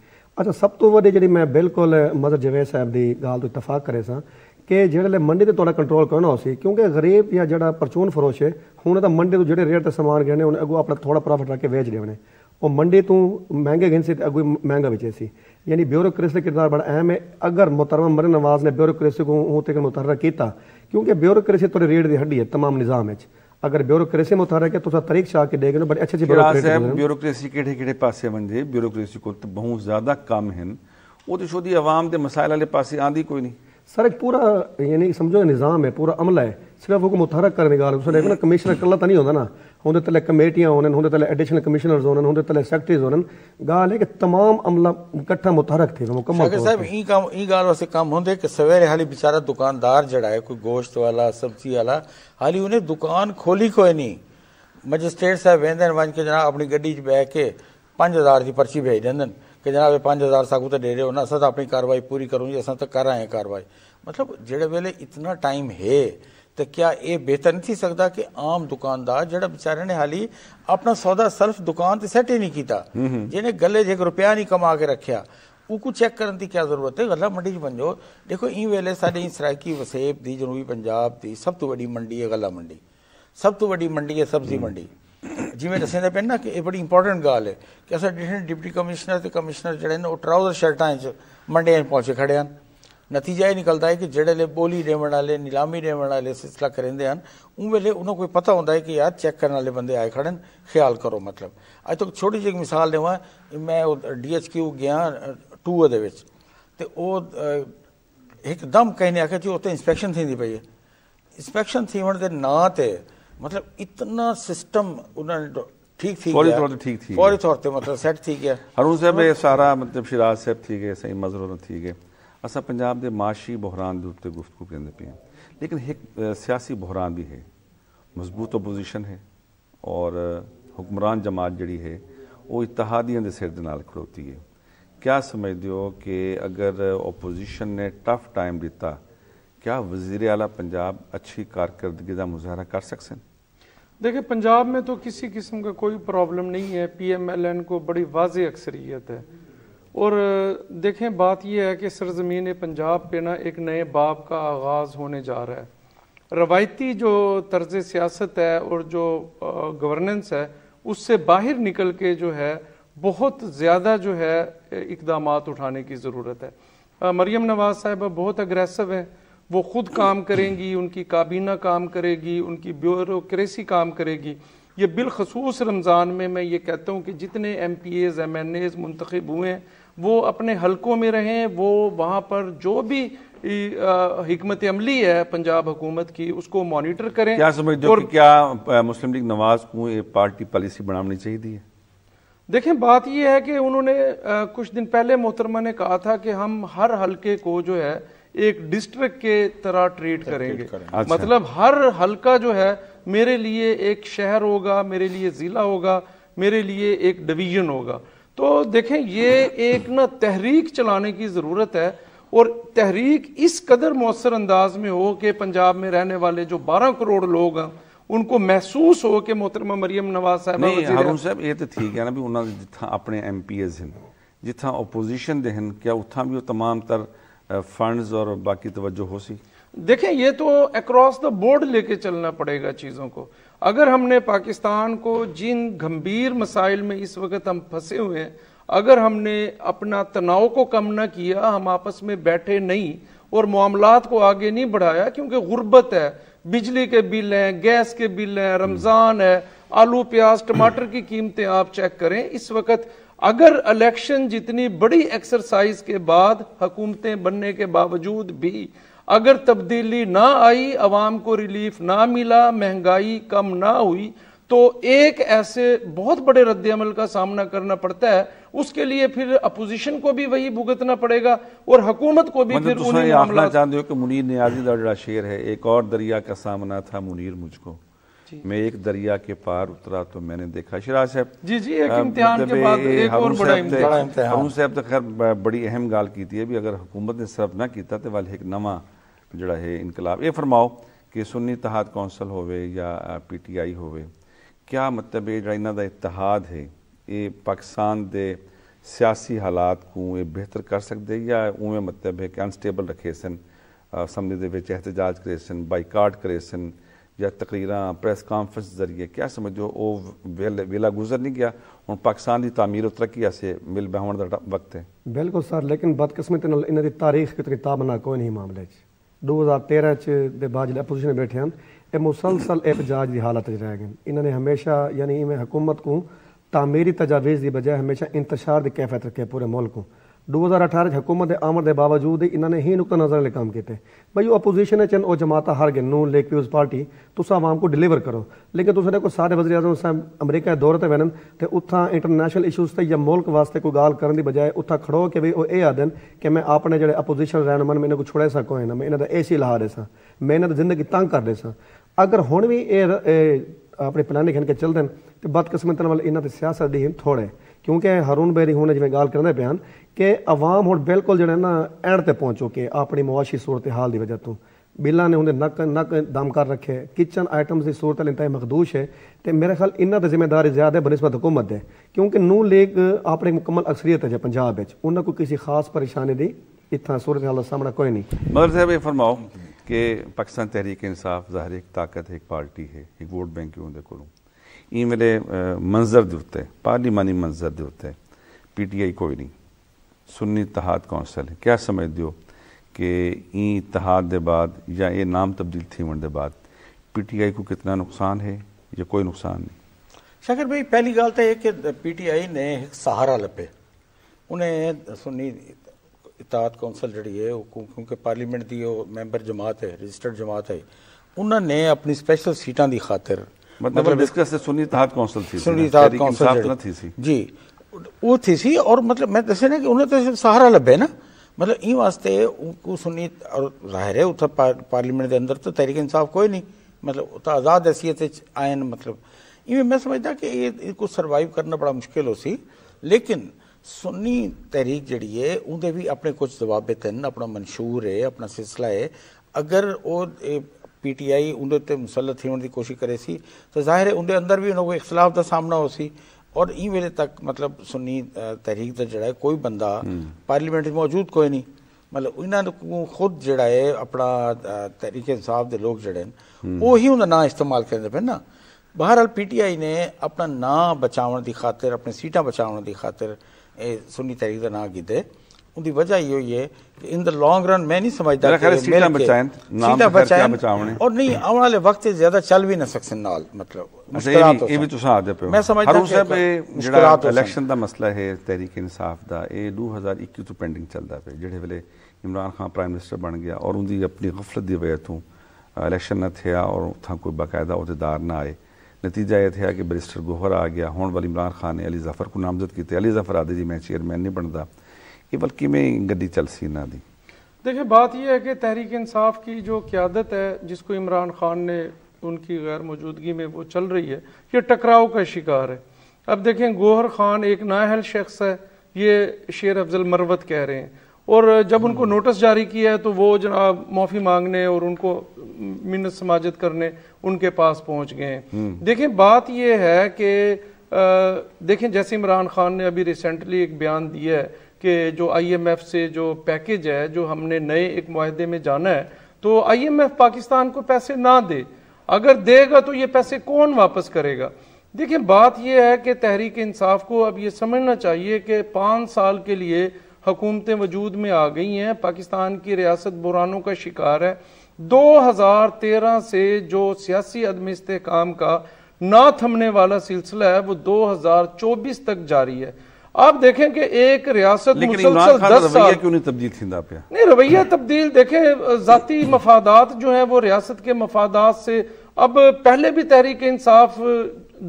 ਅੱਛਾ ਸਭ ਤੋਂ ਵੱਡੀ ਜਿਹੜੀ ਮੈਂ ਬਿਲਕੁਲ ਮਦਰ ਜਵੇਦ ਸਾਹਿਬ ਦੀ ਗੱਲ ਤੋਂ ਇਤਫਾਕ ਕਰੇ ਸਾਂ ਕਿ ਜਿਹੜੇ ਮੰਡੀ ਤੇ ਤੁਹਾਡਾ ਕੰਟਰੋਲ ਕਰਨਾ ਹੋਸੀ ਕਿਉਂਕਿ ਗਰੀਬ ਜਾਂ ਜਿਹੜਾ ਪਰਚੂਨ ਫਰੋਸ਼ ਹੈ ਹੁਣ ਤਾਂ ਮੰਡੀ ਤੋਂ ਜਿਹੜੇ ਰੇਟ ਤੇ ਸਮਾਨ ਗਏ ਨੇ ਉਹਨੇ ਅੱਗੋਂ ਆਪਣਾ ਥੋੜਾ ਪ੍ਰੋਫਿਟ ਰੱਖ ਕੇ ਵੇਚ ਲਿਆ ਨੇ ਉਹ ਮੰਡੀ ਤੋਂ ਮਹਿੰਗੇ ਗਿੰਸੇ ਤੇ ਅੱਗੋਂ ਮਹਿੰਗਾ ਵੇਚੇ ਸੀ यानी ब्यूरोक्रेसी का किरदार बड़ा अहम है अगर मुतरम मर नवाज ने ब्यूरोक्रेसी को हूँ तक मुतहर किया क्योंकि ब्यूरोक्रेसी थोड़ी रीढ़ की हड्डी है तमाम निज़ाम अगर ब्यूरोक्रेसी मुतहर किया तो तरीक शाह के देखे बड़े अच्छे अच्छे ब्यूरोक्रेसी केड़े केड़े पासे ब्यूरोक्रेसी को तो बहुत ज़्यादा कम हैं वो तो छोड़ी आवाम के मसाइल आले पासे कोई नहीं सर एक पूरा यानी समझो निज़ाम है पूरा अमला है सिर्फ हुक्म मुतहरक करने का उसने ना कमिश्नर कल्ला तो नहीं होता ना उनके तले कमेटियाँ होने उनके तले एडिशनल कमिश्नर्स होने उनके तले सेक्रेटरीज होने गाल है कि तमाम अमला इकट्ठा मुतहरक थे तो मुकम्मल साहब ई काम ई गाल वास्ते काम होंदे कि सवेरे हाली बेचारा दुकानदार जड़ा है कोई गोश्त वाला सब्जी वाला हाली उन्हें दुकान खोली कोई नहीं मजिस्ट्रेट साहब वेंदे वंज के जना अपनी गड्डी च बह के 5000 दी पर्ची भेज देंदन ਜਨਾਬ जनाब 5000 ਸਾਕੂ ਤੇ त ਹੋ ਨਾ ਅਸਾਂ ਤਾਂ ਆਪਣੀ ਕਾਰਵਾਈ ਪੂਰੀ पूरी करूं ਅਸਾਂ ਤਾਂ ਕਰ कराए ਕਾਰਵਾਈ ਮਤਲਬ ਜਿਹੜੇ ਵੇਲੇ ਇਤਨਾ ਟਾਈਮ ਹੈ ਤੇ ਕਿਆ ਇਹ ਬਿਹਤਰ ਨਹੀਂ ਸੀ ਸਕਦਾ ਕਿ ਆਮ ਦੁਕਾਨਦਾਰ ਜਿਹੜਾ ਵਿਚਾਰੇ ਨੇ ਹਾਲੀ ਆਪਣਾ ਸੌਦਾ ਸਿਰਫ ਦੁਕਾਨ ਤੇ ਸੈਟ ਹੀ ਨਹੀਂ ਕੀਤਾ ਜਿਹਨੇ ਗੱਲੇ ਜੇ ਇੱਕ ਰੁਪਿਆ ਨਹੀਂ ਕਮਾ ਕੇ ਰੱਖਿਆ ਉਹ ਕੋ ਚੈੱਕ ਕਰਨ ਦੀ ਕੀ ਜ਼ਰੂਰਤ ਹੈ ਗੱਲਾ ਮੰਡੀ 'ਚ ਬੰਜੋ ਦੇਖੋ ਇਹ ਵੇਲੇ ਸਾਡੇ ਸਰਾਇਕੀ ਵਸੇਬ ਦੀ ਜਨੂਬੀ ਪੰਜਾਬ ਦੀ ਸਭ ਤੋਂ ਵੱਡੀ ਮੰਡੀ ਹੈ ਗੱਲਾ ਮੰਡੀ ਸਭ ਤੋਂ ਵੱਡੀ ਮੰਡੀ ਹੈ ਸਬਜ਼ੀ ਮੰਡੀ ਜਿਵੇਂ ਦੱਸਿਆ ਜਾਂਦਾ ਪੈਣਾ ਕਿ ਇਹ ਬੜੀ ਇੰਪੋਰਟੈਂਟ ਗੱਲ ਹੈ ਕਿ ਅਸਾਂ ਡਿਫਰੈਂਟ ਡਿਪਟੀ ਕਮਿਸ਼ਨਰ ਤੇ ਕਮਿਸ਼ਨਰ ਜਿਹੜੇ ਨੇ ਉਹ ਟਰਾਊਜ਼ਰ ਸ਼ਰਟਾਂ 'ਚ ਮੰਡੇ ਪਹੁੰਚੇ ਖੜੇ ਹਨ ਨਤੀਜਾ ਇਹ ਨਿਕਲਦਾ ਹੈ ਕਿ ਜਿਹੜੇ ਲੈ ਬੋਲੀ ਦੇਵਣ ਵਾਲੇ ਨਿਲਾਮੀ ਦੇਵਣ ਵਾਲੇ ਸਿਲਸਿਲਾ ਕਰਿੰਦੇ ਹਨ ਉਹ ਵੇਲੇ ਉਹਨਾਂ ਕੋਈ ਪਤਾ ਹੁੰਦਾ ਹੈ ਕਿ ਯਾਰ ਚੈੱਕ ਕਰਨ ਵਾਲੇ ਬੰਦੇ ਆਏ ਖੜਨ ਖਿਆਲ ਕਰੋ ਮਤਲਬ ਅੱਜ ਤੱਕ ਛੋਟੀ ਜਿਹੀ ਮਿਸਾਲ ਦੇਵਾਂ ਮੈਂ ਉਹ ਡੀਐਚਕਿਊ ਗਿਆ 2 ਦੇ ਵਿੱਚ ਤੇ ਉਹ ਇੱਕਦਮ ਕਹਿੰਨੇ ਆਖਿਆ ਜੀ ਉੱਥੇ ਇਨਸਪੈਕਸ਼ਨ ਥੀਂਦੀ ਪਈ ਹੈ ਇਨਸਪੈਕਸ਼ਨ ਥੀਵਣ ਦੇ ਨਾਂ ਤੇ मतलब इतना सिस्टम उन्होंने तो ठीक थी फौरी तौर पर ठीक थी फौरी तौर पर मतलब सेट थी गया हरून साहब हाँ। ये सारा मतलब शिराज साहब थी गए सही मजरों ने थी गए असा पंजाब के माशी बहरान के उत्ते गुफ्तु कहते पे लेकिन एक सियासी बहरान भी है मजबूत अपोजिशन है और हुक्मरान जमात जड़ी है वह इतहादियों के सिर खड़ोती है क्या समझते हो कि अगर ओपोजिशन ने टफ टाइम दिता क्या वजीर आला पंजाब अच्छी कारकरदगी का मुजाहरा कर सकते हैं देखिए पंजाब में तो किसी किस्म का कोई प्रॉब्लम नहीं है पीएमएलएन को बड़ी वाज अक्सरियत है और देखें बात यह है कि सरजमीन पंजाब पे ना एक नए बाप का आगाज़ होने जा रहा है रवायती जो तर्ज सियासत है और जो गवर्नेंस है उससे बाहर निकल के जो है बहुत ज़्यादा जो है इकदाम उठाने की ज़रूरत है मरियम नवाज़ साहब बहुत अग्रेसिव हैं वो खुद काम करेंगी उनकी काबीना काम करेगी उनकी ब्यूरोसी काम करेगी ये बिलखसूस रमज़ान में मैं ये कहता हूँ कि जितने M P As M N As मंतखब हुए हैं वो अपने हलकों में रहें वो वहाँ पर जो भी हमत अमली है पंजाब हुकूमत की उसको मॉनिटर करें क्या समझते और क्या मुस्लिम लीग नवाज को पार्टी पॉलिसी बनानी चाहिए थी देखें बात यह है कि उन्होंने कुछ दिन पहले मोहतरमा ने कहा था कि हम हर हलके को जो है एक डिस्ट्रिक्ट के तरह ट्रीट करेंगे अच्छा। मतलब हर हल्का जो है मेरे लिए एक शहर होगा मेरे लिए जिला होगा मेरे लिए एक डिवीजन होगा तो देखें ये एक ना तहरीक चलाने की ज़रूरत है और तहरीक इस कदर मौसर अंदाज में हो कि पंजाब में रहने वाले जो 12 करोड़ लोग हैं उनको महसूस हो कि मोहतरमा मरियम नवाज साहब हारून साहब ये तो ठीक है ना भी उन्होंने जितना अपने एम पी एज हैं जितना ओपोजिशन दे क्या उतना भी वो तमाम तर फंड्स और बाकी तवज्जो हो सी देखें ये तो अक्रॉस द बोर्ड लेके चलना पड़ेगा चीज़ों को अगर हमने पाकिस्तान को जिन गंभीर मसाइल में इस वक्त हम फंसे हुए हैं अगर हमने अपना तनाव को कम ना किया हम आपस में बैठे नहीं और मामला को आगे नहीं बढ़ाया क्योंकि गुर्बत है बिजली के बिल हैं गैस के बिल हैं रमज़ान है आलू प्याज टमाटर की कीमतें आप चेक करें इस वक्त अगर इलेक्शन जितनी बड़ी एक्सरसाइज के बाद हुकूमतें बनने के बावजूद भी अगर तब्दीली ना आई आवाम को रिलीफ ना मिला महंगाई कम ना हुई तो एक ऐसे बहुत बड़े रद्दमल का सामना करना पड़ता है उसके लिए फिर अपोजिशन को भी वही भुगतना पड़ेगा और हकूमत को भी मतलब फिर चाहते हो कि मुनीर न्याजी का शेर है एक और दरिया का सामना था मुनीर मुझको मैं एक दरिया के पार उतरा तो मैंने देखा शिराज साहब जी जी एक इम्तिहान के मतलब बाद एक और बड़ा साहब तो खैर बड़ी अहम गाल की थी अभी अगर हुकूमत ने सर्व ना किया तो वाले एक नवा जड़ा है इनकलाब ये फरमाओ कि सुन्नी तहाद कौंसल होवे या पी टी आई होवे क्या मतलब ये का इतिहाद है ये पाकिस्तान के सियासी हालात को यह बेहतर कर सकते या उवें मतलब है कि अनस्टेबल रखे सन असम्बली एहतजाज करे सन बाईकाट करे सन या तकरीर प्रेस कांफ्रेंस जरिए क्या समझो वो वेला वेल गुजर नहीं गया ਹੁਣ ਪਾਕਿਸਤਾਨ ਦੀ ਤਾਮੀਰ ਉਤਰ ਕੀ ਐਸੇ ਮਿਲ ਬਹਿਣ ਦਾ ਵਕਤ ਹੈ ਬਿਲਕੁਲ ਸਰ ਲੇਕਿਨ ਬਦਕਿਸਮਤ ਨਾਲ ਇਹਨਾਂ ਦੀ ਤਾਰੀਖ ਕਿਤਾਬ ਬਣਾ ਕੋਈ ਨਹੀਂ ਮਾਮਲੇ 'ਚ 2013 'ਚ ਦੇ ਬਾਅਦ ਜਿਹੜੇ ਅਪੋਜੀਸ਼ਨ ਬੈਠੇ ਹਨ ਇਹ ਮੁਸਲਸਲ ਇਪਜਾਜ ਦੀ ਹਾਲਤ 'ਚ ਰਹਿ ਗਏ ਇਹਨਾਂ ਨੇ ਹਮੇਸ਼ਾ ਯਾਨੀ ਇਵੇਂ ਹਕੂਮਤ ਨੂੰ ਤਾਮੀਰੀ ਤਜਾਵੀਜ਼ ਦੀ ਬਜਾਏ ਹਮੇਸ਼ਾ ਇੰਤਸ਼ਾਰ ਦੀ ਕੈਫੀਅਤ ਰੱਖੇ ਪੂਰੇ ਮੁਲਕ ਨੂੰ 2018 ਹਕੂਮਤ ਦੇ ਆਮਰ ਦੇ ਬਾਵਜੂਦ ਇਹਨਾਂ ਨੇ ਹੀ ਨੁਕਤਾ ਨਜ਼ਰ ਲੈ ਕੰਮ ਕੀਤੇ ਭਈ ਉਹ ਆਪੋਜੀਸ਼ਨ ਹੈ ਚੰ ਉਹ ਜਮਾਤ ਹਰ ਗਨੂ ਲੇਕ ਪੀਪਲਸ ਪਾਰਟੀ ਤੁਸੀਂ ਆਵਾਮ ਕੋ ਡਿਲੀਵਰ ਕਰੋ ਲੇਕਿਨ ਤੁਸੀਂ ਦੇ ਕੋ ਸਾਰੇ ਵਜ਼ੀਰ ਆਜ਼ਮ ਸਾਹਿਬ ਅਮਰੀਕਾ ਦੌਰੇ ਤੇ ਵੈਨਨ ਤੇ ਉੱਥਾਂ ਇੰਟਰਨੈਸ਼ਨਲ ਇਸ਼ੂਸ ਤੇ ਜਾਂ ਮੁਲਕ ਵਾਸਤੇ ਕੋ ਗੱਲ ਕਰਨ ਦੀ ਬਜਾਏ ਉੱਥਾਂ ਖੜੋ ਕੇ ਵੀ ਉਹ ਇਹ ਆਦਨ ਕਿ ਮੈਂ ਆਪਣੇ ਜਿਹੜੇ ਆਪੋਜੀਸ਼ਨ ਰਹਿਣ ਮਨ ਮੈਨੂੰ ਕੋ ਛੁੜੇ ਸਕੋ ਇਹਨਾਂ ਮੈਂ ਇਹਨਾਂ ਦਾ ਐਸੀ ਲਹਾ ਦੇ ਸਾਂ ਮੈਂ ਇਹਨਾਂ ਦੀ ਜ਼ਿੰਦਗੀ ਤੰਗ ਕਰਦੇ ਸਾਂ ਅਗਰ ਹੁਣ ਵੀ ਇਹ ਆਪਣੇ ਪਲਾਨ ਲਿਖਣ ਕੇ ਚੱਲਦੇ ਨੇ ਤੇ ਬਦਕਿਸਮਤ ਵਾਲ ਇਹਨਾਂ ਤੇ ਸਿਆਸਤ ਦੀ ਹਿੰਮ ਥੋੜੇ ਕਿਉਂਕਿ ਹਰੂਨ ਬੇਰੀ ਹੁਣ ਜਿਵੇਂ ਗੱਲ ਕਰਦੇ ਪਿਆਨ ਕਿ ਆਵਾਮ ਹੁਣ ਬਿਲਕੁਲ ਜਿਹੜਾ ਨਾ ਐਂਡ ਤੇ ਪਹੁੰਚ ਚੁੱਕੇ ਆਪਣੀ ਮੁਆਸ਼ੀ ਸੂਰਤ ਹਾਲ ਦੀ ਵਜ੍ਹਾ ਤੋਂ ਬਿੱਲਾਂ ਨੇ ਉਹਦੇ ਨੱਕ ਨੱਕ ਦਮ ਕਰ ਰੱਖੇ ਕਿਚਨ ਆਈਟਮਸ ਦੀ ਸੂਰਤ ਇੰਤਹਾ ਮਖਦੂਸ਼ ਹੈ ਤੇ ਮੇਰੇ ਖਿਆਲ ਇਹਨਾਂ ਦੀ ਜ਼ਿੰਮੇਵਾਰੀ ਜ਼ਿਆਦਾ ਹੈ ਬਨਿਸਬਤ ਹਕੂਮਤ ਦੇ ਕਿਉਂਕਿ ਨੂ ਲੀਗ ਆਪਣੇ ਮੁਕੰਮਲ ਅਕਸਰੀਅਤ ਹੈ ਪੰਜਾਬ ਵਿੱਚ ਉਹਨਾਂ ਕੋਈ ਕਿਸੇ ਖਾਸ ਪਰੇਸ਼ਾਨੀ ਦੀ इतना सूरत हाल सामना कोई नहीं मगर साहब ये फरमाओ कि पाकिस्तान तहरीक इंसाफ ज़ाहिर एक ताकत है एक पार्टी है एक वोट बैंक क्यों दे करूँ ई मेरे मंजर दुरुस्त है पार्लिमानी मंजर दुरुस्त है पी टी आई कोई नहीं सुन्नी तहाद कौंसल क्या समझदे हो कि ई तहाद के बाद या ये नाम तब्दील थी वण के बाद पी को कितना नुकसान है या कोई नुकसान नहीं शाकिर भाई पहली गाल तो ये कि पी ने सहारा लपे उन्हें सुन्नी इतात कौंसल जी है क्योंकि पार्लीमेंट की मैंबर जमात है रजिस्टर्ड जमात है उन्होंने अपनी स्पेशल सीटा की खातिर मतलब, मतलब सुन्नी तहत कौंसल थी सुन्नी तहत कौंसल जी ਉਹ ਥੀ ਸੀ ਔਰ ਮਤਲਬ ਮੈਂ ਦੱਸਿਆ ਨਾ ਕਿ ਉਹਨੇ ਤਾਂ ਸਹਾਰਾ ਲੱਭੇ ਨਾ ਮਤਲਬ ਇਹ ਵਾਸਤੇ ਉਹ ਸੁਣੀ ਔਰ ਜ਼ਾਹਿਰ ਹੈ ਉਥੇ ਪਾਰਲੀਮੈਂਟ ਦੇ ਅੰਦਰ ਤਾਂ ਤਰੀਕੇ ਇਨਸਾਫ ਕੋਈ ਨਹੀਂ ਮਤਲਬ ਉਹ ਤਾਂ ਆਜ਼ਾਦ ਅਸੀਅਤ ਵਿੱਚ ਆਏ ਨੇ ਮਤਲਬ ਇਵੇਂ ਮੈਂ ਸਮਝਦਾ ਕਿ ਇਹ ਕੋ ਸਰਵਾਈਵ ਕਰਨਾ ਬੜਾ ਮੁਸ਼ਕਿਲ ਹੋ ਸੀ ਲੇਕਿਨ ਸੁਨੀ ਤਹਿਰੀਕ ਜਿਹੜੀ ਹੈ ਉਹਦੇ ਵੀ ਆਪਣੇ ਕੁਝ ਜਵਾਬੇ ਤਨ ਆਪਣਾ ਮਨਸ਼ੂਰ ਹੈ ਆਪਣਾ ਸਿਲਸਿਲਾ ਹੈ ਅਗਰ ਉਹ ਪੀਟੀਆਈ ਉਹਦੇ ਤੇ ਮੁਸੱਲਤ ਹੋਣ ਦੀ ਕੋਸ਼ਿਸ਼ ਕਰੇ ਸੀ ਤਾਂ ਜ਼ਾਹਿਰ ਹੈ ਉਹਦੇ ਅੰਦਰ ਵੀ ਉਹਨਾਂ ਕੋ ਇਖਲਾਫ ਦਾ ਸਾਹਮਣਾ ਹੋ ਸੀ ਔਰ ਇਹ ਵੇਲੇ ਤੱਕ ਮਤਲਬ ਸੁਨੀ ਤਹਿਰੀਕ ਦਾ ਜਿਹੜਾ ਕੋਈ ਬੰਦਾ ਪਾਰਲੀਮੈਂਟ ਵਿੱਚ ਮੌਜੂਦ ਕੋਈ ਨਹੀਂ ਮਤਲਬ ਉਹਨਾਂ ਨੂੰ ਖੁਦ ਜਿਹੜਾ ਹੈ ਆਪਣਾ ਤਹਿਰੀਕ ਇਨਸਾਫ ਦੇ ਲੋਕ ਜਿਹੜੇ ਨੇ ਉਹੀ ਉਹਨਾਂ ਨਾਂ ਇਸਤੇਮਾਲ ਕਰਦੇ ਪਏ ਨਾ ਬਹਰਾਲ ਪੀਟੀਆਈ ਨੇ ਆਪਣਾ ਨਾਂ ਬਚਾਉਣ ਦੀ ਖਾਤਰ ਆਪਣੀ ਸੀਟਾਂ ਬਚਾਉਣ ਦੀ ਖਾਤਰ ਇਹ ਸੁਨੀ ਤਹਿਰੀਕ ਦਾ ਨਾਂ ਕੀਤੇ ਉਹਦੀ ਵਜ੍ਹਾ ਹੀ ਹੋਈ ਹੈ ਕਿ ਇਨ ਦਾ ਲੌਂਗ ਰਨ ਮੈਂ ਨਹੀਂ ਸਮਝਦਾ ਕਿ ਸੀਟਾਂ ਬਚਾਣ ਸੀਟਾਂ ਬਚਾਣ ਔਰ ਨਹੀਂ ਆਉਣ ਵਾਲੇ ਵਕਤ ਤੇ ਜ਼ਿਆਦਾ ਚੱਲ ਵੀ ਨਾ ਸਕਣ ਨਾਲ ਮਤਲਬ ਮੁਸ਼ਕਲਾਤ ਇਹ ਵੀ ਤੁਸੀਂ ਆਦੇ ਪਿਓ ਮੈਂ ਸਮਝਦਾ ਕਿ ਸਾਹਿਬ ਜਿਹੜਾ ਇਲੈਕਸ਼ਨ ਦਾ ਮਸਲਾ ਹੈ ਤਹਿਰੀਕ ਇਨਸਾਫ ਦਾ ਇਹ 2021 ਤੋਂ ਪੈਂਡਿੰਗ ਚੱਲਦਾ ਪਿਆ ਜਿਹੜੇ ਵੇਲੇ ਇਮਰਾਨ ਖਾਨ ਪ੍ਰਾਈਮ ਮਿਨਿਸਟਰ ਬਣ ਗਿਆ ਔਰ ਉਹਦੀ ਆਪਣੀ ਗਫਲਤ ਦੀ ਵਜ੍ਹਾ ਤੋਂ ਇਲੈਕਸ਼ਨ ਨਾ ਥਿਆ ਔਰ ਉਥਾਂ ਕੋਈ ਬਕਾਇਦਾ ਅਹੁਦੇਦਾਰ ਨਾ ਆਏ नतीजा यह था कि बरिस्टर गोहर आ गया होने वाली इमरान खान ने अली जफर को नामजद किया अली जफर आदि जी मैं चेयरमैन नहीं बनता ये बल्कि में गड्डी सी ना दी देखिए बात यह है कि तहरीक इंसाफ की जो क्यादत है जिसको इमरान खान ने उनकी गैर मौजूदगी में वो चल रही है ये टकराव का शिकार है अब देखें गोहर खान एक नाहल शख्स है ये शेर अफजल मरवत कह रहे हैं और जब उनको नोटिस जारी किया है तो वो जनाब माफ़ी मांगने और उनको मिन्नत समाजत करने उनके पास पहुंच गए हम्म। देखें बात यह है कि देखें जैसे इमरान खान ने अभी रिसेंटली एक बयान दिया है कि जो आईएमएफ से जो पैकेज है जो हमने नए एक माहदे में जाना है तो आईएमएफ पाकिस्तान को पैसे ना दे अगर देगा तो ये पैसे कौन वापस करेगा देखिए बात यह है कि तहरीक इंसाफ को अब ये समझना चाहिए कि पाँच साल के लिए हुकूमतें वजूद में आ गई हैं पाकिस्तान की रियासत बुरानों का शिकार है 2013 से जो सियासी अदम इसकाम का ना थमने वाला सिलसिला है वो 2024 तक जारी है आप देखें कि एक रियासत क्यों नहीं तब्दील थी नहीं रवैया तब्दील देखें ज़ाती मफादात जो है वो रियासत के मफादात से अब पहले भी तहरीक इंसाफ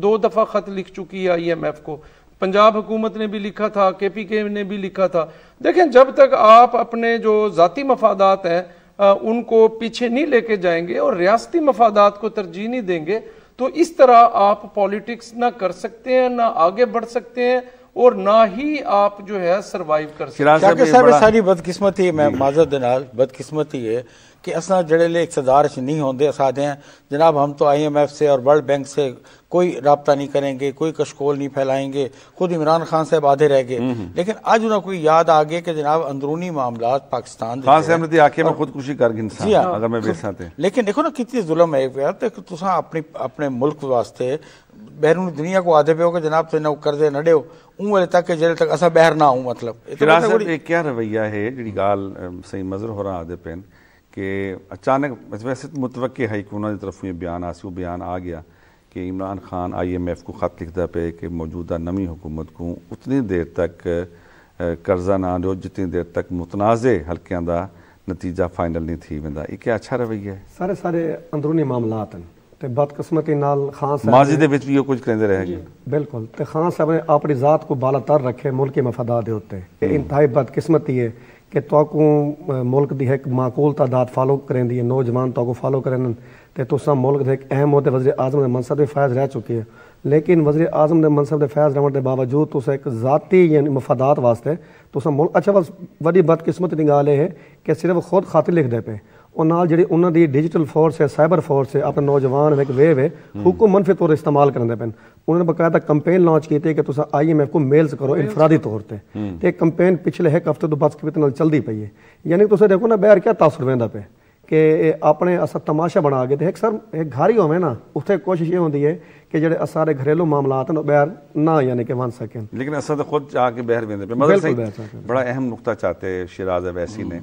दो दफ़ा ख़त लिख चुकी है आई एम एफ को पंजाब हुकूमत ने भी लिखा था के पी के ने भी लिखा था देखें जब तक आप अपने जो जाति मफादात हैं उनको पीछे नहीं लेके जाएंगे और रियासती मफादात को तरजीह नहीं देंगे तो इस तरह आप पॉलिटिक्स ना कर सकते हैं ना आगे बढ़ सकते हैं और ना ही आप जो है सरवाइव कर सकते हैं सारी बदकिस्मती मैं माजर के बदकिस्मती है कि असा जड़े इकतदार नहीं होंगे साधे हैं जनाब हम तो आई एम एफ से और वर्ल्ड बैंक से कोई रबता नहीं करेंगे कोई कशकोल नहीं फैलाएंगे खुद इमरान खान साहब आधे रह गए हम्म, हम्म। लेकिन आज उन्हें कोई याद आ गया कि जनाब अंदरूनी मामला पाकिस्तान में तो खुदकुशी कर हाँ। अगर मैं लेकिन देखो ना कितनी जुलम है तो अपनी अपने मुल्क वास्ते बहरूनी दुनिया को आधे पे हो के जनाब से न कर्जे न ॾियो उन वरी तक जेल तक असां ॿाहिरि मतलब। न आऊं मतिलबु क्या रवैया है जहिड़ी ॻाल्हि सही मज़र होरा आदे पे कि अचानक वैसे तो मुतवक़ है कि तरफ ये बयान आसी वो बयान आ गया कि Imran Khan I M F को ख़त लिखता पे कि मौजूदा नवी हुकूमत को उतनी देर तक कर्जा ना दो जितनी देर तक मुतनाज़ हल्कों का नतीजा फाइनल नहीं थी वह ये क्या अच्छा रवैया है सारे सारे अंदरूनी मामला ਤੇ ਬਦਕਿਸਮਤੀ ਨਾਲ ਖਾਨ ਸਾਹਿਬ ਮਾਜ਼ੀ ਦੇ ਵਿੱਚ ਵੀ ਉਹ ਕੁਝ ਕਹਿੰਦੇ ਰਹੇ ਜੀ ਬਿਲਕੁਲ ਤੇ ਖਾਨ ਸਾਹਿਬ ਨੇ ਆਪਣੀ ਜ਼ਾਤ ਕੋ ਬਾਲਾਤਰ ਰੱਖੇ ਮੁਲਕ ਦੇ ਮਫਾਦਾਦ ਦੇ ਉੱਤੇ ਇੰਤਹਾਈ ਬਦਕਿਸਮਤੀ ਹੈ ਕਿ ਤੁਹਾਨੂੰ ਮੁਲਕ ਦੀ ਇੱਕ ਮਾਕੂਲ ਤਾਦਾਦ ਫਾਲੋ ਕਰੇਂਦੀ ਹੈ ਨੌਜਵਾਨ ਤੁਹਾਨੂੰ ਫਾਲੋ ਕਰਨ ਤੇ ਤੁਸੀਂ ਮੁਲਕ ਦੇ ਇੱਕ ਅਹਿਮ ਅਹੁਦੇ ਵਜ਼ੀਰ ਆਜ਼ਮ ਦੇ ਮਨਸਬ ਦੇ ਫੈਜ਼ ਰਹਿ ਚੁੱਕੇ ਹੋ लेकिन वजी अजम ने मनसब के फैज रहने के बावजूद तुस एक जाती यानी मफादात वास्ते तुस मुल्क अच्छा बस वही बदकिस्मत की गाल है कि सिर्फ खुद खाते लिखते पे और नाल ਜਿਹੜੀ ਉਹਨਾਂ ਦੀ ਡਿਜੀਟਲ ਫੋਰਸ ਹੈ ਸਾਈਬਰ ਫੋਰਸ ਹੈ ਆਪਣੇ ਨੌਜਵਾਨ ਇੱਕ ਵੇਵ ਹੈ ਹੁਕਮ ਮਨਫੀ ਤੌਰ ਇਸਤੇਮਾਲ ਕਰਦੇ ਪੈਣ ਉਹਨਾਂ ਨੇ ਬਕਾਇਦਾ ਕੰਪੇਨ ਲਾਂਚ ਕੀਤੀ ਕਿ ਤੁਸੀਂ ਆਈਐਮਐਫ ਕੋ ਮੇਲਸ ਕਰੋ ਇਨਫਰਾਦੀ ਤੌਰ ਤੇ ਤੇ ਕੰਪੇਨ ਪਿਛਲੇ ਇੱਕ ਹਫਤੇ ਤੋਂ ਬਸ ਕਿਤੇ ਨਾਲ ਚੱਲਦੀ ਪਈ ਹੈ ਯਾਨੀ ਤੁਸੀਂ ਦੇਖੋ ਨਾ ਬਾਹਰ ਕੀ ਤਾਸਰ ਵੈਂਦਾ ਪਿਆ ਕਿ ਆਪਣੇ ਅਸਾਂ ਤਮਾਸ਼ਾ ਬਣਾ ਕੇ ਤੇ ਇੱਕ ਸਰ ਇੱਕ ਘਰ ਹੀ ਹੋਵੇ ਨਾ ਉੱਥੇ ਕੋਸ਼ਿਸ਼ ਇਹ ਹੁੰਦੀ ਹੈ ਕਿ ਜਿਹੜੇ ਸਾਰੇ ਘਰੇਲੂ ਮਾਮਲਾਤ ਨੇ ਬਾਹਰ ਨਾ यानी कि वन सकें लेकिन असा तो खुद जाके बाहर वेंदे पे मदद बड़ा अहम नुक्ता चाहते शिराज अवैसी ने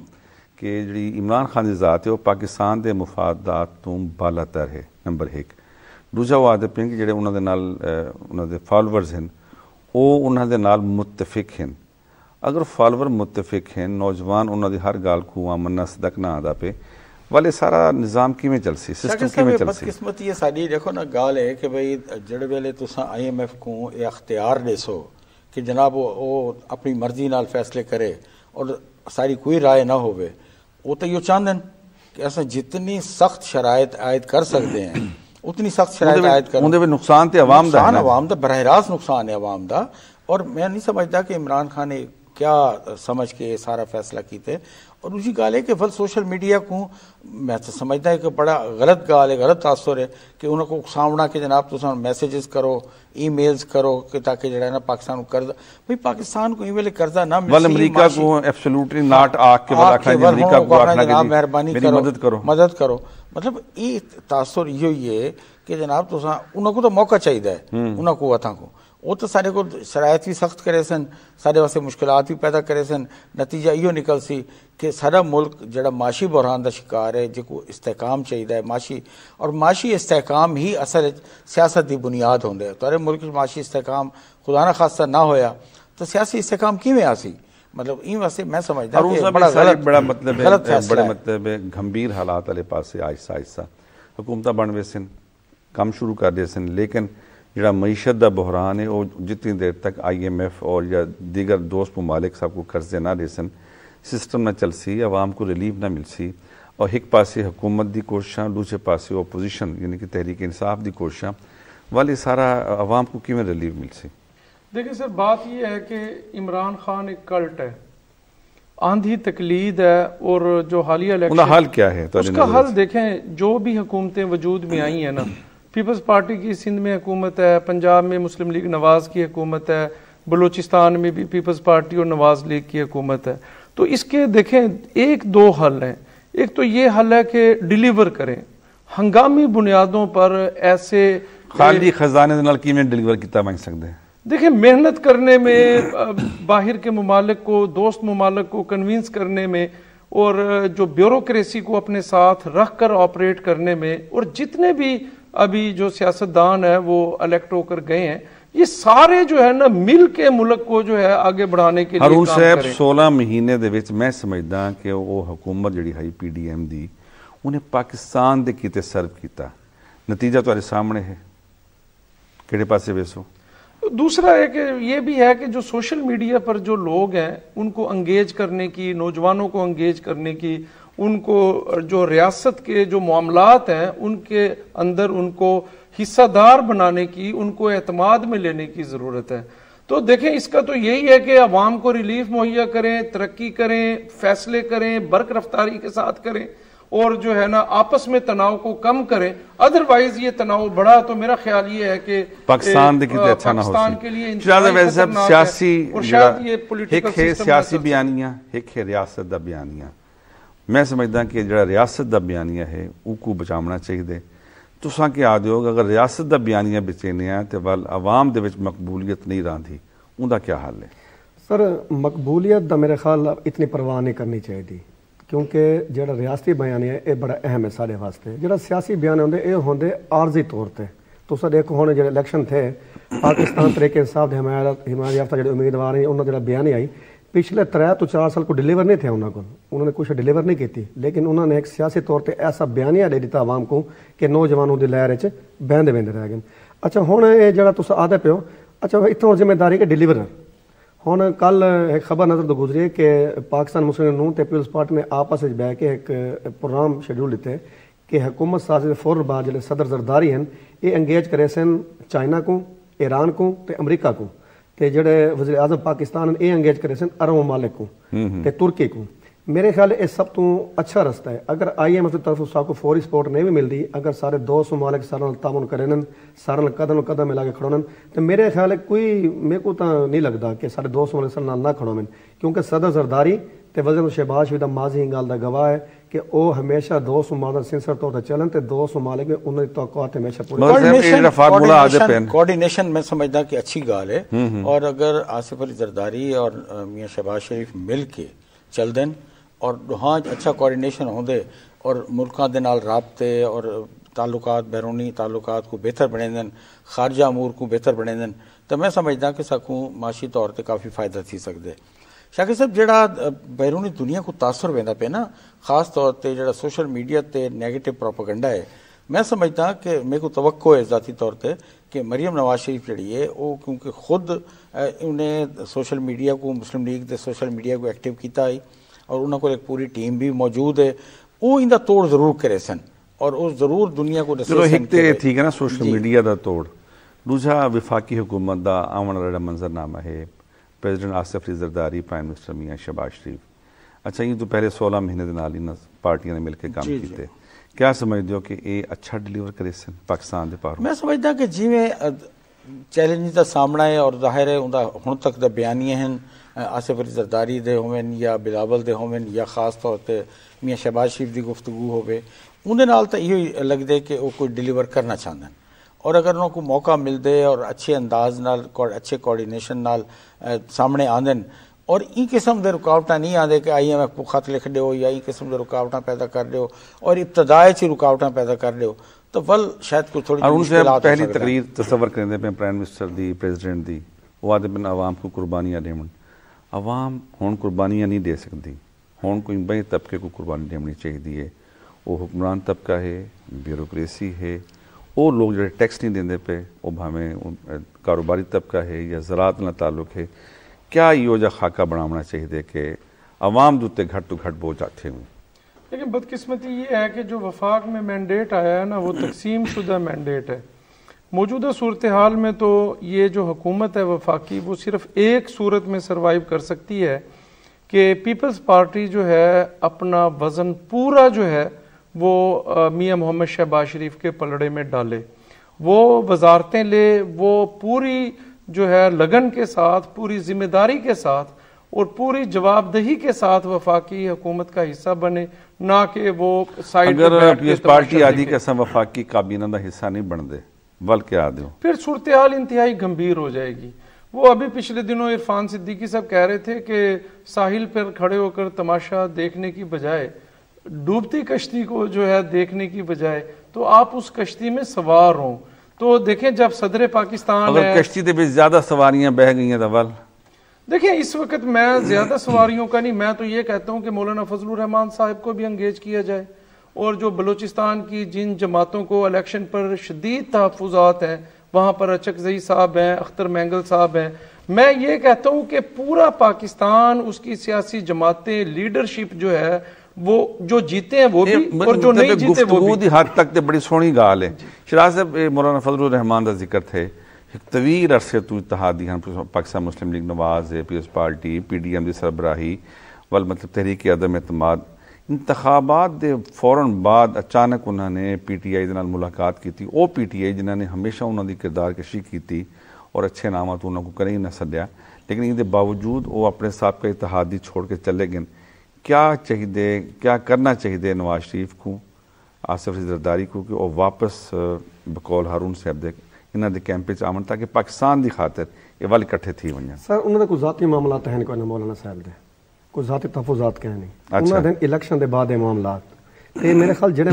ਕਿ ਜਿਹੜੀ ਇਮਰਾਨ ਖਾਨ ਦੀ ਜ਼ਾਤ ਹੈ ਉਹ ਪਾਕਿਸਤਾਨ ਦੇ ਮਫਾਦਾਤ ਤੋਂ ਬਾਲਾਤਰ ਹੈ ਨੰਬਰ 1 ਦੂਜਾ ਉਹ ਆਦਿਪ ਸਿੰਘ ਜਿਹੜੇ ਉਹਨਾਂ ਦੇ ਨਾਲ ਉਹਨਾਂ ਦੇ ਫਾਲੋਅਰਸ ਹਨ ਉਹ ਉਹਨਾਂ ਦੇ ਨਾਲ ਮੁਤਫਿਕ ਹਨ ਅਗਰ ਫਾਲੋਅਰ ਮੁਤਫਿਕ ਹਨ ਨੌਜਵਾਨ ਉਹਨਾਂ ਦੀ ਹਰ ਗੱਲ ਖੂਆ ਮੰਨਾ ਸਦਕ ਨਾ ਆਦਾ ਪੇ ਵਾਲੇ ਸਾਰਾ ਨਿਜ਼ਾਮ ਕਿਵੇਂ ਚੱਲ ਸੀ ਸਿਸਟਮ ਕਿਵੇਂ ਚੱਲ ਸੀ ਕਿਸਮਤ ਇਹ ਸਾਡੀ ਦੇਖੋ ਨਾ ਗੱਲ ਹੈ ਕਿ ਭਈ ਜਿਹੜੇ ਵੇਲੇ ਤੁਸੀਂ ਆਈਐਮਐਫ ਕੋ ਇਹ ਅਖਤਿਆਰ ਦੇਸੋ ਕਿ ਜਨਾਬ ਉਹ ਆਪਣੀ ਮਰਜ਼ੀ ਨਾਲ ਫੈਸਲੇ ਕਰੇ ਔਰ ਸਾਰੀ ਕੋਈ رائے ਨਾ ਹੋਵੇ वो तो यो चांदन कि अस जितनी सख्त शराय आयद कर सकते हैं उतनी सख्त शरात आयद कर नुकसान तो अवाम नुकसान अवाम का बरह रास्त नुकसान है अवाम का और मैं नहीं समझता कि इमरान खान ने क्या समझ के सारा फैसला किते और उसी गाल है कि फल सोशल मीडिया को मैं तो समझता है कि बड़ा गलत गाल है गलत तासर है कि उन्होंने सामना कि जनाब तुम तो मैसेजेस करो ईमेल्स करो कि ताकि जड़ा पाकिस्तान को कर्जा भाई पाकिस्तान को ईमेल कर्जा ना मिले अमेरिका को एब्सोल्युटली नॉट आग के बल आखना अमेरिका को आखना जनाब मेहरबानी करो मदद करो मदद करो मतलब ये तासर यो ये कि जनाब तुम उनको तो मौका चाहिए उनको अथा को ਉਹ ਤਾਂ ਸਾਡੇ ਕੋਲ ਸ਼ਰਾਇਤ ਵੀ ਸਖਤ ਕਰੇ ਸਨ ਸਾਡੇ ਵਾਸਤੇ ਮੁਸ਼ਕਲਾਂ ਵੀ ਪੈਦਾ ਕਰੇ ਸਨ ਨਤੀਜਾ ਇਹੋ ਨਿਕਲ ਸੀ ਕਿ ਸਾਡਾ ਮੁਲਕ ਜਿਹੜਾ ਮਾਸ਼ੀ ਬੁਰਹਾਨ ਦਾ ਸ਼ਿਕਾਰ ਹੈ ਜਿਹਕੋ ਇਸਤਕਾਮ ਚਾਹੀਦਾ ਹੈ ਮਾਸ਼ੀ ਔਰ ਮਾਸ਼ੀ ਇਸਤਕਾਮ ਹੀ ਅਸਲ ਸਿਆਸਤ ਦੀ ਬੁਨਿਆਦ ਹੁੰਦਾ ਹੈ ਤੁਹਾਡੇ ਮੁਲਕ ਵਿੱਚ ਮਾਸ਼ੀ ਇਸਤਕਾਮ ਖੁਦਾ ਨਾ ਖਾਸਾ ਨਾ ਹੋਇਆ ਤਾਂ ਸਿਆਸੀ ਇਸਤਕਾਮ ਕਿਵੇਂ ਆਸੀ मतलब इन वास्ते मैं समझदा कि बड़ा गलत बड़ा मतलब है गलत बड़े मतलब है गंभीर हालात वाले पास से आहिस्ता आहिस्ता हुकूमत बन वे सन कम शुरू कर दिए सन लेकिन जोड़ा मीशत का बहरान है वह जितनी देर तक आई एम एफ और या दीगर दोस्त ममालिक सब को कर्जे ना दे सन सिस्टम ना चल सी आवाम को रिलीफ ना मिल सी और एक पास हुकूमत की कोशिशा दूसरे पास ओपोजिशन यानी कि तहरीक इंसाफ की कोशिशा वाली सारा आवाम को किमें रिलीफ मिल सी देखिए सर बात यह है कि इमरान खान एक कल्ट है आंधी तकलीद है और जो हालिया हल क्या है तो उसका हल देखें जो भी हुकूमतें वजूद में आई हैं ना पीपल्स पार्टी की सिंध में हुकूमत है पंजाब में मुस्लिम लीग नवाज़ की हुकूमत है बलूचिस्तान में भी पीपल्स पार्टी और नवाज़ लीग की हुकूमत है तो इसके देखें एक दो हल हैं एक तो ये हल है कि डिलीवर करें हंगामी बुनियादों पर ऐसे खाली खजाने की में डिलीवर किया मांग सकते हैं देखिए मेहनत करने में बाहर के ममालक को दोस्त ममालक को कन्विंस करने में और जो ब्यूरोसी को अपने साथ रख कर ऑपरेट करने में और जितने भी अभी जो सियासतदान है वो अलेक्ट होकर गए हैं ये सारे जो है ना मिल के मुल्क को जो है आगे बढ़ाने के लिए साहब के मैं समझदा कि ਮੈਂ हुकूमत जी ਉਹ पी डी एम की उन्हें पाकिस्तान के ਦੇ सर्व किया नतीजा ਨਤੀਜਾ तो सामने है किड़े पास ਵੇਸੋ दूसरा है कि ये भी है कि जो सोशल मीडिया पर जो लोग हैं उनको अंगेज करने की नौजवानों को अंगेज करने की उनको जो रियासत के जो मामलात हैं उनके अंदर उनको हिस्सादार बनाने की उनको एतमाद में लेने की ज़रूरत है तो देखें इसका तो यही है कि अवाम को रिलीफ मुहैया करें तरक्की करें फैसले करें बर्क रफ्तारी के साथ करें और जो है ना आपस में तनाव को कम करें अदरवाइज ये तनाव बढ़ा तो मेरा ख्याल ये है कि पाकिस्तान देखिए तो अच्छा ना हो के लिए सियासी बयानियां एक है रियासत बयानियां ਮੈਂ ਸਮਝਦਾ ਕਿ ਜਿਹੜਾ ਰਿਆਸਤ ਦਾ ਬਿਆਨੀਆ ਹੈ ਉਹ ਕੋ ਬਚਾਉਣਾ ਚਾਹੀਦਾ ਤੁਸੀਂ ਕਿ ਆਦਿਓਗ ਅਗਰ ਰਿਆਸਤ ਦਾ ਬਿਆਨੀਆ ਆ ਤੇ ਵਲ ਆਵਾਮ ਦੇ ਵਿੱਚ ਮਕਬੂਲੀਅਤ ਨਹੀਂ ਰਾਂਦੀ ਉਹਦਾ ਕੀ ਹਾਲ ਹੈ ਸਰ ਮਕਬੂਲੀਅਤ ਦਾ ਮੇਰੇ ਖਿਆਲ ਇਤਨੀ ਪਰਵਾਹ ਨਹੀਂ ਕਰਨੀ ਚਾਹੀਦੀ ਕਿਉਂਕਿ ਜਿਹੜਾ ਰਿਆਸਤੀ ਬਿਆਨ ਹੈ ਇਹ ਬੜਾ ਅਹਿਮ ਹੈ ਸਾਡੇ ਵਾਸਤੇ ਜਿਹੜਾ ਸਿਆਸੀ ਬਿਆਨ ਹੁੰਦੇ ਇਹ ਹੁੰਦੇ ਆਰਜ਼ੀ ਤੌਰ ਤੇ ਤੁਸੀਂ ਦੇਖੋ ਹੁਣ ਜਿਹੜੇ ਇਲੈਕਸ਼ਨ ਥੇ ਪਾਕਿਸਤਾਨ ਤਰੀਕੇ ਇਨਸਾਫ ਦੇ ਹਮਾਇਤ ਹਮਾਇਤ ਜਿਹੜੇ ਉਮੀਦਵਾਰ ਨੇ ਉਹਨਾਂ ਦਾ ਜਿਹੜਾ ਬਿਆਨ ਆਈ ਪਿਛਲੇ ਤੋਂ पिछले ਸਾਲ ਕੋ ਡਿਲੀਵਰ ਨਹੀਂ ਥੇ ਉਹਨਾਂ नहीं ਉਹਨਾਂ ਨੇ उन्होंने ਡਿਲੀਵਰ ਨਹੀਂ ਕੀਤੀ ਲੇਕਿਨ ਉਹਨਾਂ ਨੇ ਇੱਕ ਸਿਆਸੀ ਤੌਰ ਤੇ ਐਸਾ बयानिया ਦੇ ਦਿੱਤਾ ਆਵਾਮ ਕੋ ਕਿ नौजवानों की ਲਹਿਰ ਚ बहते बहते ਰਹਿ ਗਏ ਅੱਛਾ ਹੁਣ ਇਹ ਜਿਹੜਾ ਤੁਸੀਂ ਆਦੇ ਪਿਓ ਅੱਛਾ ਇਥੋਂ ਜ਼ਿੰਮੇਵਾਰੀ ਕਿ ਡਿਲੀਵਰ ਹੁਣ ਕੱਲ ਇੱਕ ਖਬਰ ਨਜ਼ਰ ਤੋਂ ਗੁਜ਼ਰੀ ਕਿ ਪਾਕਿਸਤਾਨ ਮੁਸਲਿਮ ਨੂੰ ਤੇ ਪੀਪਲਸ ਪਾਰਟੀ ਨੇ ਆਪਸ ਵਿੱਚ ਬਹਿ ਕੇ ਇੱਕ ਪ੍ਰੋਗਰਾਮ ਸ਼ੈਡਿਊਲ ਦਿੱਤੇ ਕਿ ਹਕੂਮਤ ਸਾਜ਼ੇ ਦੇ ਫੌਰ ਬਾਅਦ ਜਿਹੜੇ ਸਦਰ ਜ਼ਰਦਾਰੀ ਹਨ ਇਹ ਇੰਗੇਜ ਕਰੇ ਸਨ ਚਾਈਨਾ ਕੋ ਈਰਾਨ ਕੋ ਤੇ ਅਮਰੀਕਾ ਕੋ ਤੇ ਜਿਹੜੇ ਵਜ਼ੀਰ ਆਜ਼ਮ ਪਾਕਿਸਤਾਨ ਇਹ ਅੰਗੇਜ ਕਰੇ ਸਨ ਅਰਬ ਮਾਲਕ ਨੂੰ ਤੇ ਤੁਰਕੀ ਨੂੰ ਮੇਰੇ ਖਿਆਲ ਇਹ ਸਭ ਤੋਂ ਅੱਛਾ ਰਸਤਾ ਹੈ ਅਗਰ ਆਈਐਮਐਫ ਦੀ ਤਰਫੋਂ ਸਾਕੋ ਫੋਰੀ ਸਪੋਰਟ ਨਹੀਂ ਵੀ ਮਿਲਦੀ ਅਗਰ ਸਾਰੇ 200 ਮਾਲਕ ਸਾਰਨ ਨਾਲ ਤਾਮਨ ਕਰਨਨ ਸਾਰਨ ਕਦਮ ਕਦਮ ਮਿਲਾ ਕੇ ਖੜੋਨਨ ਤੇ ਮੇਰੇ ਖਿਆਲ ਕੋਈ ਮੇਕੋ ਤਾਂ ਨਹੀਂ ਲੱਗਦਾ ਕਿ ਸਾਡੇ 200 ਮਾਲਕ ਸਾਰਿਆਂ ਨਾਲ ਨਾ ਖੜੋਨਨ ਕਿਉਂਕਿ ਸਦਾ ਜ਼ਰਦਾਰੀ तो वजन शहबाज शहीद माजी गाल गवाह है कि वह हमेशा दो सौ मॉडल सिंसर तौर पर चलन दो सौ मालिक में उन्होंने कोऑर्डिनेशन मैं समझता कि अच्छी गाल है हम्म, हम्म। और अगर आसिफ अली जरदारी और मियाँ शहबाज शरीफ मिल के चल दें और हाँ अच्छा कोऑर्डिनेशन हो और मुल्क के नाल रबते और ताल्लुक बैरूनी ताल्लुक को बेहतर बने दें खारजा अमूर को बेहतर बने दें तो मैं समझदा कि सकूँ माशी तौर पर काफ़ी फायदा थी सकते शाखिर साहब जरा बैरूनी दुनिया को तासर ਵੇਂਦਾ पे ना खास तौर पर जो सोशल मीडिया से नैगेटिव प्रोपागेंडा है मैं समझता कि मेरे को तो है ज़ाती तौर पर कि मरियम नवाज शरीफ जड़ी है वो क्योंकि खुद उन्हें सोशल मीडिया को मुस्लिम लीग के सोशल मीडिया को एक्टिव किया है और उन्होंने एक पूरी टीम भी मौजूद है वो इनका तोड़ जरूर करे सन और वो जरूर दुनिया को चलो एक तो ठीक है ना सोशल मीडिया का तोड़ दूसरा विफाकी हुकूमत का आने वाला मंजरनामा है president Asif Ali Zardari prime minister Mian Shehbaz शरीफ अच्छा ये तो पहले सोलह महीने दिन आली पार्टियां ने मिलकर काम किए क्या समझते हो कि ये अच्छा डिलीवर करे सन पाकिस्तान के पार मैं समझता कि जिमें चैलेंज का सामना है और जाहिर है उनका हूँ तक का ही हैं आसिफ अली जरदारी दे होवन या बिलावल दे होवन या खास तौर पर मियाँ शहबाज शरीफ की गुफ्तगु होवे उन्हें तो यो लगता है कि वह कोई डिलीवर करना चाहते हैं और अगर उन्होंने को मौका मिलते और अच्छे अंदाज न अच्छे कोऑर्डिनेशन नाल सामने आते और इ किस्म के रुकावटा नहीं आते कि आई एम एफ को खत लिख दौ या इं किस्म रुकावटा पैदा कर दो और इब्तदाए ही रुकावट पैदा कर दौ तो वल शायद कुछ थोड़ी पहली तकरीर तस्वर कर प्राइम मिनिस्टर की प्रेजिडेंट की वो आते पे आवाम को कुर्बानियाँ देव आवाम हूँ कुर्बानियाँ नहीं दे सकती हूँ कोई बहे तबके को कुर्बानी देनी चाहिए है वह हुक्मरान तबका है ब्यूरोक्रेसी है वो लोग जो टैक्स नहीं देने पे वो भावें कारोबारी तबका है या जरात ना ताल्लुक़ है क्या योजा खाका बनाना चाहिए कि आवाम जुते घट तो घट बोझ आते हूँ लेकिन बदकिस्मती ये है कि जो वफाक में मैंडेट आया है ना वो तकसीम शुदा मैंडेट है मौजूदा सूरत हाल में तो ये जो हुकूमत है वफाकी वो सिर्फ एक सूरत में सर्वाइव कर सकती है कि पीपल्स पार्टी जो है अपना वज़न पूरा जो है वो मियाँ मोहम्मद शहबाज शरीफ के पलड़े में डाले वो वजारतें ले वो पूरी जो है लगन के साथ पूरी जिम्मेदारी के साथ और पूरी जवाबदही के साथ वफाकी हुकूमत का हिस्सा बने ना कि वो साइड अगर पीएस पार्टी आदि के वफाकी काबीना का हिस्सा नहीं दे बल्कि आदि फिर सूरत हाल इंतहाई गंभीर हो जाएगी वो अभी पिछले दिनों इरफान सिद्दीकी साहब कह रहे थे कि साहिल पर खड़े होकर तमाशा देखने की बजाय डूबती कश्ती को जो है देखने की बजाय तो आप उस कश्ती में सवार हो तो देखें जब सदर पाकिस्तान अगर कश्ती दे ज्यादा सवारियां बह गई हैं दवल तो देखिए इस वक्त मैं ज्यादा सवारियों का नहीं मैं तो ये कहता हूँ कि मौलाना फजल रहमान साहब को भी अंगेज किया जाए और जो बलूचिस्तान की जिन जमातों को इलेक्शन पर शदीद तहफात हैं वहाँ पर अचक जई साहब हैं अख्तर मैंगल साहब हैं मैं ये कहता हूँ कि पूरा पाकिस्तान उसकी सियासी जमातें लीडरशिप जो है वो जो जीते हैं वो भी मतलब और जो नहीं जीते वो भी हद तक तो बड़ी सोहनी गाल है शराज साहब मौलाना फजल रहमान का जिक्र थे एक तवीर अरसे तू इतहादी हैं पाकिस्तान मुस्लिम लीग नवाज है Peoples Party P D M की सरबराही वाल मतलब तहरीक अदम एतमाद इंतबात के फौरन बाद अचानक उन्होंने पी टी आई मुलाकात की वह पी टी आई जिन्होंने हमेशा उन्होंने किरदार कशी की और अच्छे नामों तो उन्होंने कहीं ना सद्या लेकिन इसके बावजूद वो अपने सबका इतहादी छोड़ के चले गए क्या चाहिए क्या करना चाहिए नवाज शरीफ को आसफ जरदारी को कि वह वापस बकौल हारून साहब के इन्होंने कैंप आवन ताकि पाकिस्तान की खातिर ये वल इकट्ठे थी वन सर उन्होंने कोई जाती मामला है कोई मौलाना साहब के कोई जाति तहफुजात कहें नहीं अच्छा। उन्होंने इलेक्शन के बाद मामला तो मेरे ख्याल जो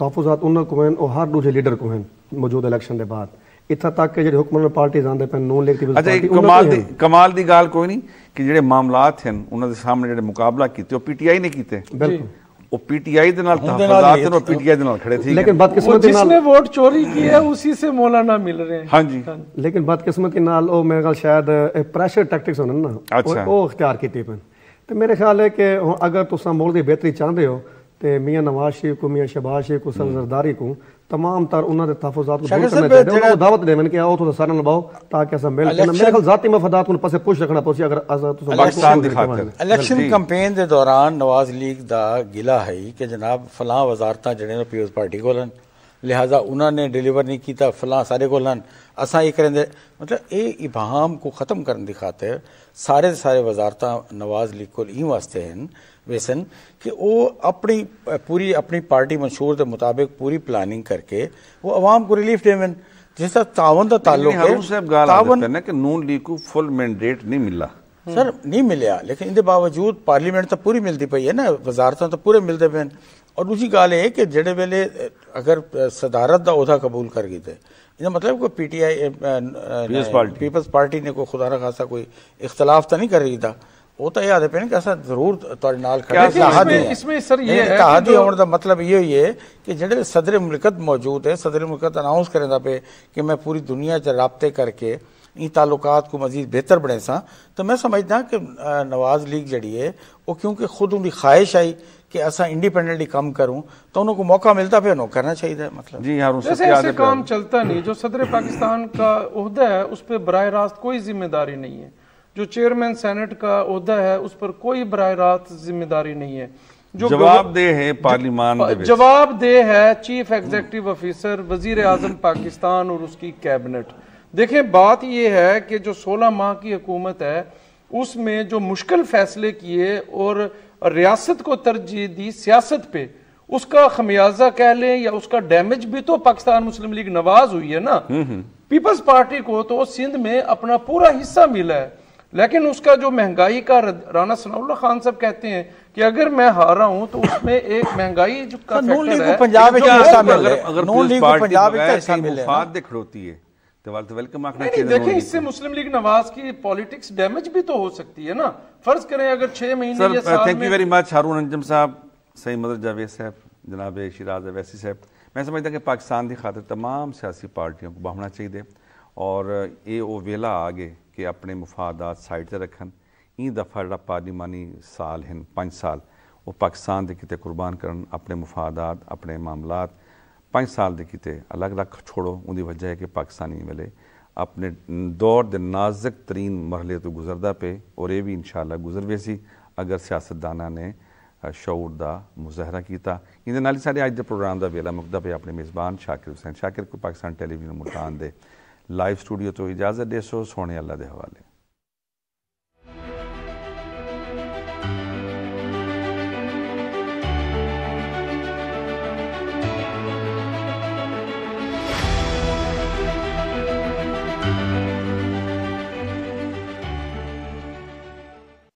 तहफुजात उन्होंने को हैं हर दूजे लीडर को हैं मौजूद इलेक्शन के बाद इतना तक कि जो हुक्मरान पार्टी आते पे नो लेकिन अच्छा, कमाल की गाल कोई नहीं ਕਿ ਜਿਹੜੇ ਮਾਮਲਾਤ ਹਨ ਉਹਨਾਂ ਦੇ ਸਾਹਮਣੇ ਜਿਹੜੇ ਮੁਕਾਬਲਾ ਕੀਤੇ ਉਹ ਪੀਟੀਆਈ ਨੇ ਕੀਤੇ ਬਿਲਕੁਲ ਉਹ ਪੀਟੀਆਈ ਦੇ ਨਾਲ ਤਹਫਜ਼ਾਤ ਨੇ ਉਹ ਪੀਟੀਆਈ ਦੇ ਨਾਲ ਖੜੇ ਸੀ ਲੇਕਿਨ ਬਦਕਿਸਮਤੀ ਨਾਲ ਜਿਸਨੇ ਵੋਟ ਚੋਰੀ ਕੀ ਹੈ ਉਸੇ ਸੇ ਮੌਲਾਨਾ ਮਿਲ ਰਹੇ ਹਨ ਹਾਂਜੀ ਲੇਕਿਨ ਬਦਕਿਸਮਤੀ ਨਾਲ ਉਹ ਮੇਰੇ ਖਿਆਲ ਸ਼ਾਇਦ ਪ੍ਰੈਸ਼ਰ ਟੈਕਟਿਕਸ ਹੋਣ ਨਾ ਉਹ ਇਖਤਿਆਰ ਕੀਤੇ ਪਨ ਤੇ ਮੇਰੇ ਖਿਆਲ ਹੈ ਕਿ ਅਗਰ ਤੁਸੀਂ ਮੁਲਕ ਦੀ ਬਿਹਤਰੀ ਚਾਹੁੰਦੇ ਹੋ ਤੇ नवाज ਨਵਾਜ਼ को ਕੋ शहबाज ਸ਼ਬਾਜ਼ को सर जरदारी को तमाम तर उन्होंने तहफुजात को दूर करना चाहिए उनको दावत देवन के आओ थोड़ा सारा निभाओ ताकि असा मिल के मेरे ख्याल जाति मफादात को पासे पुश रखना पड़सी अगर इलेक्शन कैंपेन दे दौरान नवाज लीग दा गिला है कि जनाब फलां वजारतां जड़े पीपल्स पार्टी कोलन लिहाजा उन्होंने डिलीवर नहीं किया फलां सारे को अस ये करें मतलब ये इबाम को ख़त्म करने की खातिर सारे सारे वजारत नवाज लीग को इन वास्ते हैं वेसन कि वो अपनी पूरी अपनी पार्टी मंशूर के मुताबिक पूरी प्लानिंग करके वो अवाम को रिलीफ देवन जिस तरह तावन का ताल्लुक है नून लीग को फुल मैंडेट नहीं मिला सर नहीं मिले लेकिन इन बावजूद पार्लीमेंट तो पूरी मिलती पी है ना वजारत तो पूरे मिलते पे और दूसरी गल है कि जड़े वेले अगर सदारत का अहदा कबूल कर गए थे इन्हें मतलब कोई P T I Peoples Party ने कोई खुदा ना खासा कोई इख्तलाफ तो नहीं कर रही था वो तो याद है कि ऐसा जरूर नाल इसमें, इसमें सर ये है है मतलब ये कि जो सदर मुल्कत मौजूद है सदर मुल्कत अनाउंस करें था पे कि मैं पूरी दुनिया से रबते करके इन तालुकात को मजीद बेहतर बने सा तो मैं समझदा कि नवाज लीग जड़ी है वो क्योंकि खुद उनकी ख्वाहिश आई कि असा इंडिपेंडेंटली कम करूं तो उनको मौका मिलता फिर करना चाहिए मतलब जी यार जैसे ऐसे काम चलता नहीं जो सदर पाकिस्तान का उहदा है उस पर बरह रास्त कोई जिम्मेदारी नहीं है जो चेयरमैन सेनेट का उहदा है उस पर कोई बरह रास्त जिम्मेदारी नहीं है जो जवाब दे है जवाब दे है चीफ एग्जीक्यूटिव ऑफिसर वजीर आजम पाकिस्तान और उसकी कैबिनेट देखें बात यह है कि जो 16 माह की हुकूमत है उसमें जो मुश्किल फैसले किए और और रियासत को तरजीह दी सियासत पे उसका खमियाजा कह लें या उसका डैमेज भी तो पाकिस्तान मुस्लिम लीग नवाज हुई है ना पीपल्स हम्म, पार्टी हम्म। को तो सिंध में अपना पूरा हिस्सा मिला है लेकिन उसका जो महंगाई का राना सनाउल्ला खान साहब कहते हैं कि अगर मैं हारा हूं तो उसमें एक महंगाई जो का फैक्टर है पंजाब में अच्छा है तो वेलकम तो नहीं, नहीं देखें इससे तो। मुस्लिम लीग नवाज की पॉलिटिक्स डैमेज भी तो हो सकती है ना फर्ज करें अगर छह महीने thank you very much Haroon Anjum sahab सही मदर जावेद साहब जनाब शिराज अवैसी साहब मैं समझता कि पाकिस्तान की खातिर तमाम सियासी पार्टियों को बहाना चाहिए और uh, ये ओ वेला आ गए कि अपने मुफादात साइड से रखन ई दफ़ा जो पार्लिमानी साल हैं पाँच साल वो पाकिस्तान के कितने कुर्बान कर अपने मुफादात अपने मामलात पाँच साल के किते अलग अलग छोड़ो उनकी वजह है कि पाकिस्तानी एम एल ए अपने दौर के नाजक तरीन मरले तो गुजरता पे और ये भी इन शाला गुजर गए अगर सियासतदाना ने शौर का मुजाहरा किया इन ही सारे अज्ज के प्रोग्राम का वेला मुकता पे अपने मेजबान शाकिर हुसैन शाकिर को पाकिस्तान टैलीविजन मुल्तान के लाइव स्टूडियो तो इजाजत दे सो सोने अल्लाह के हवाले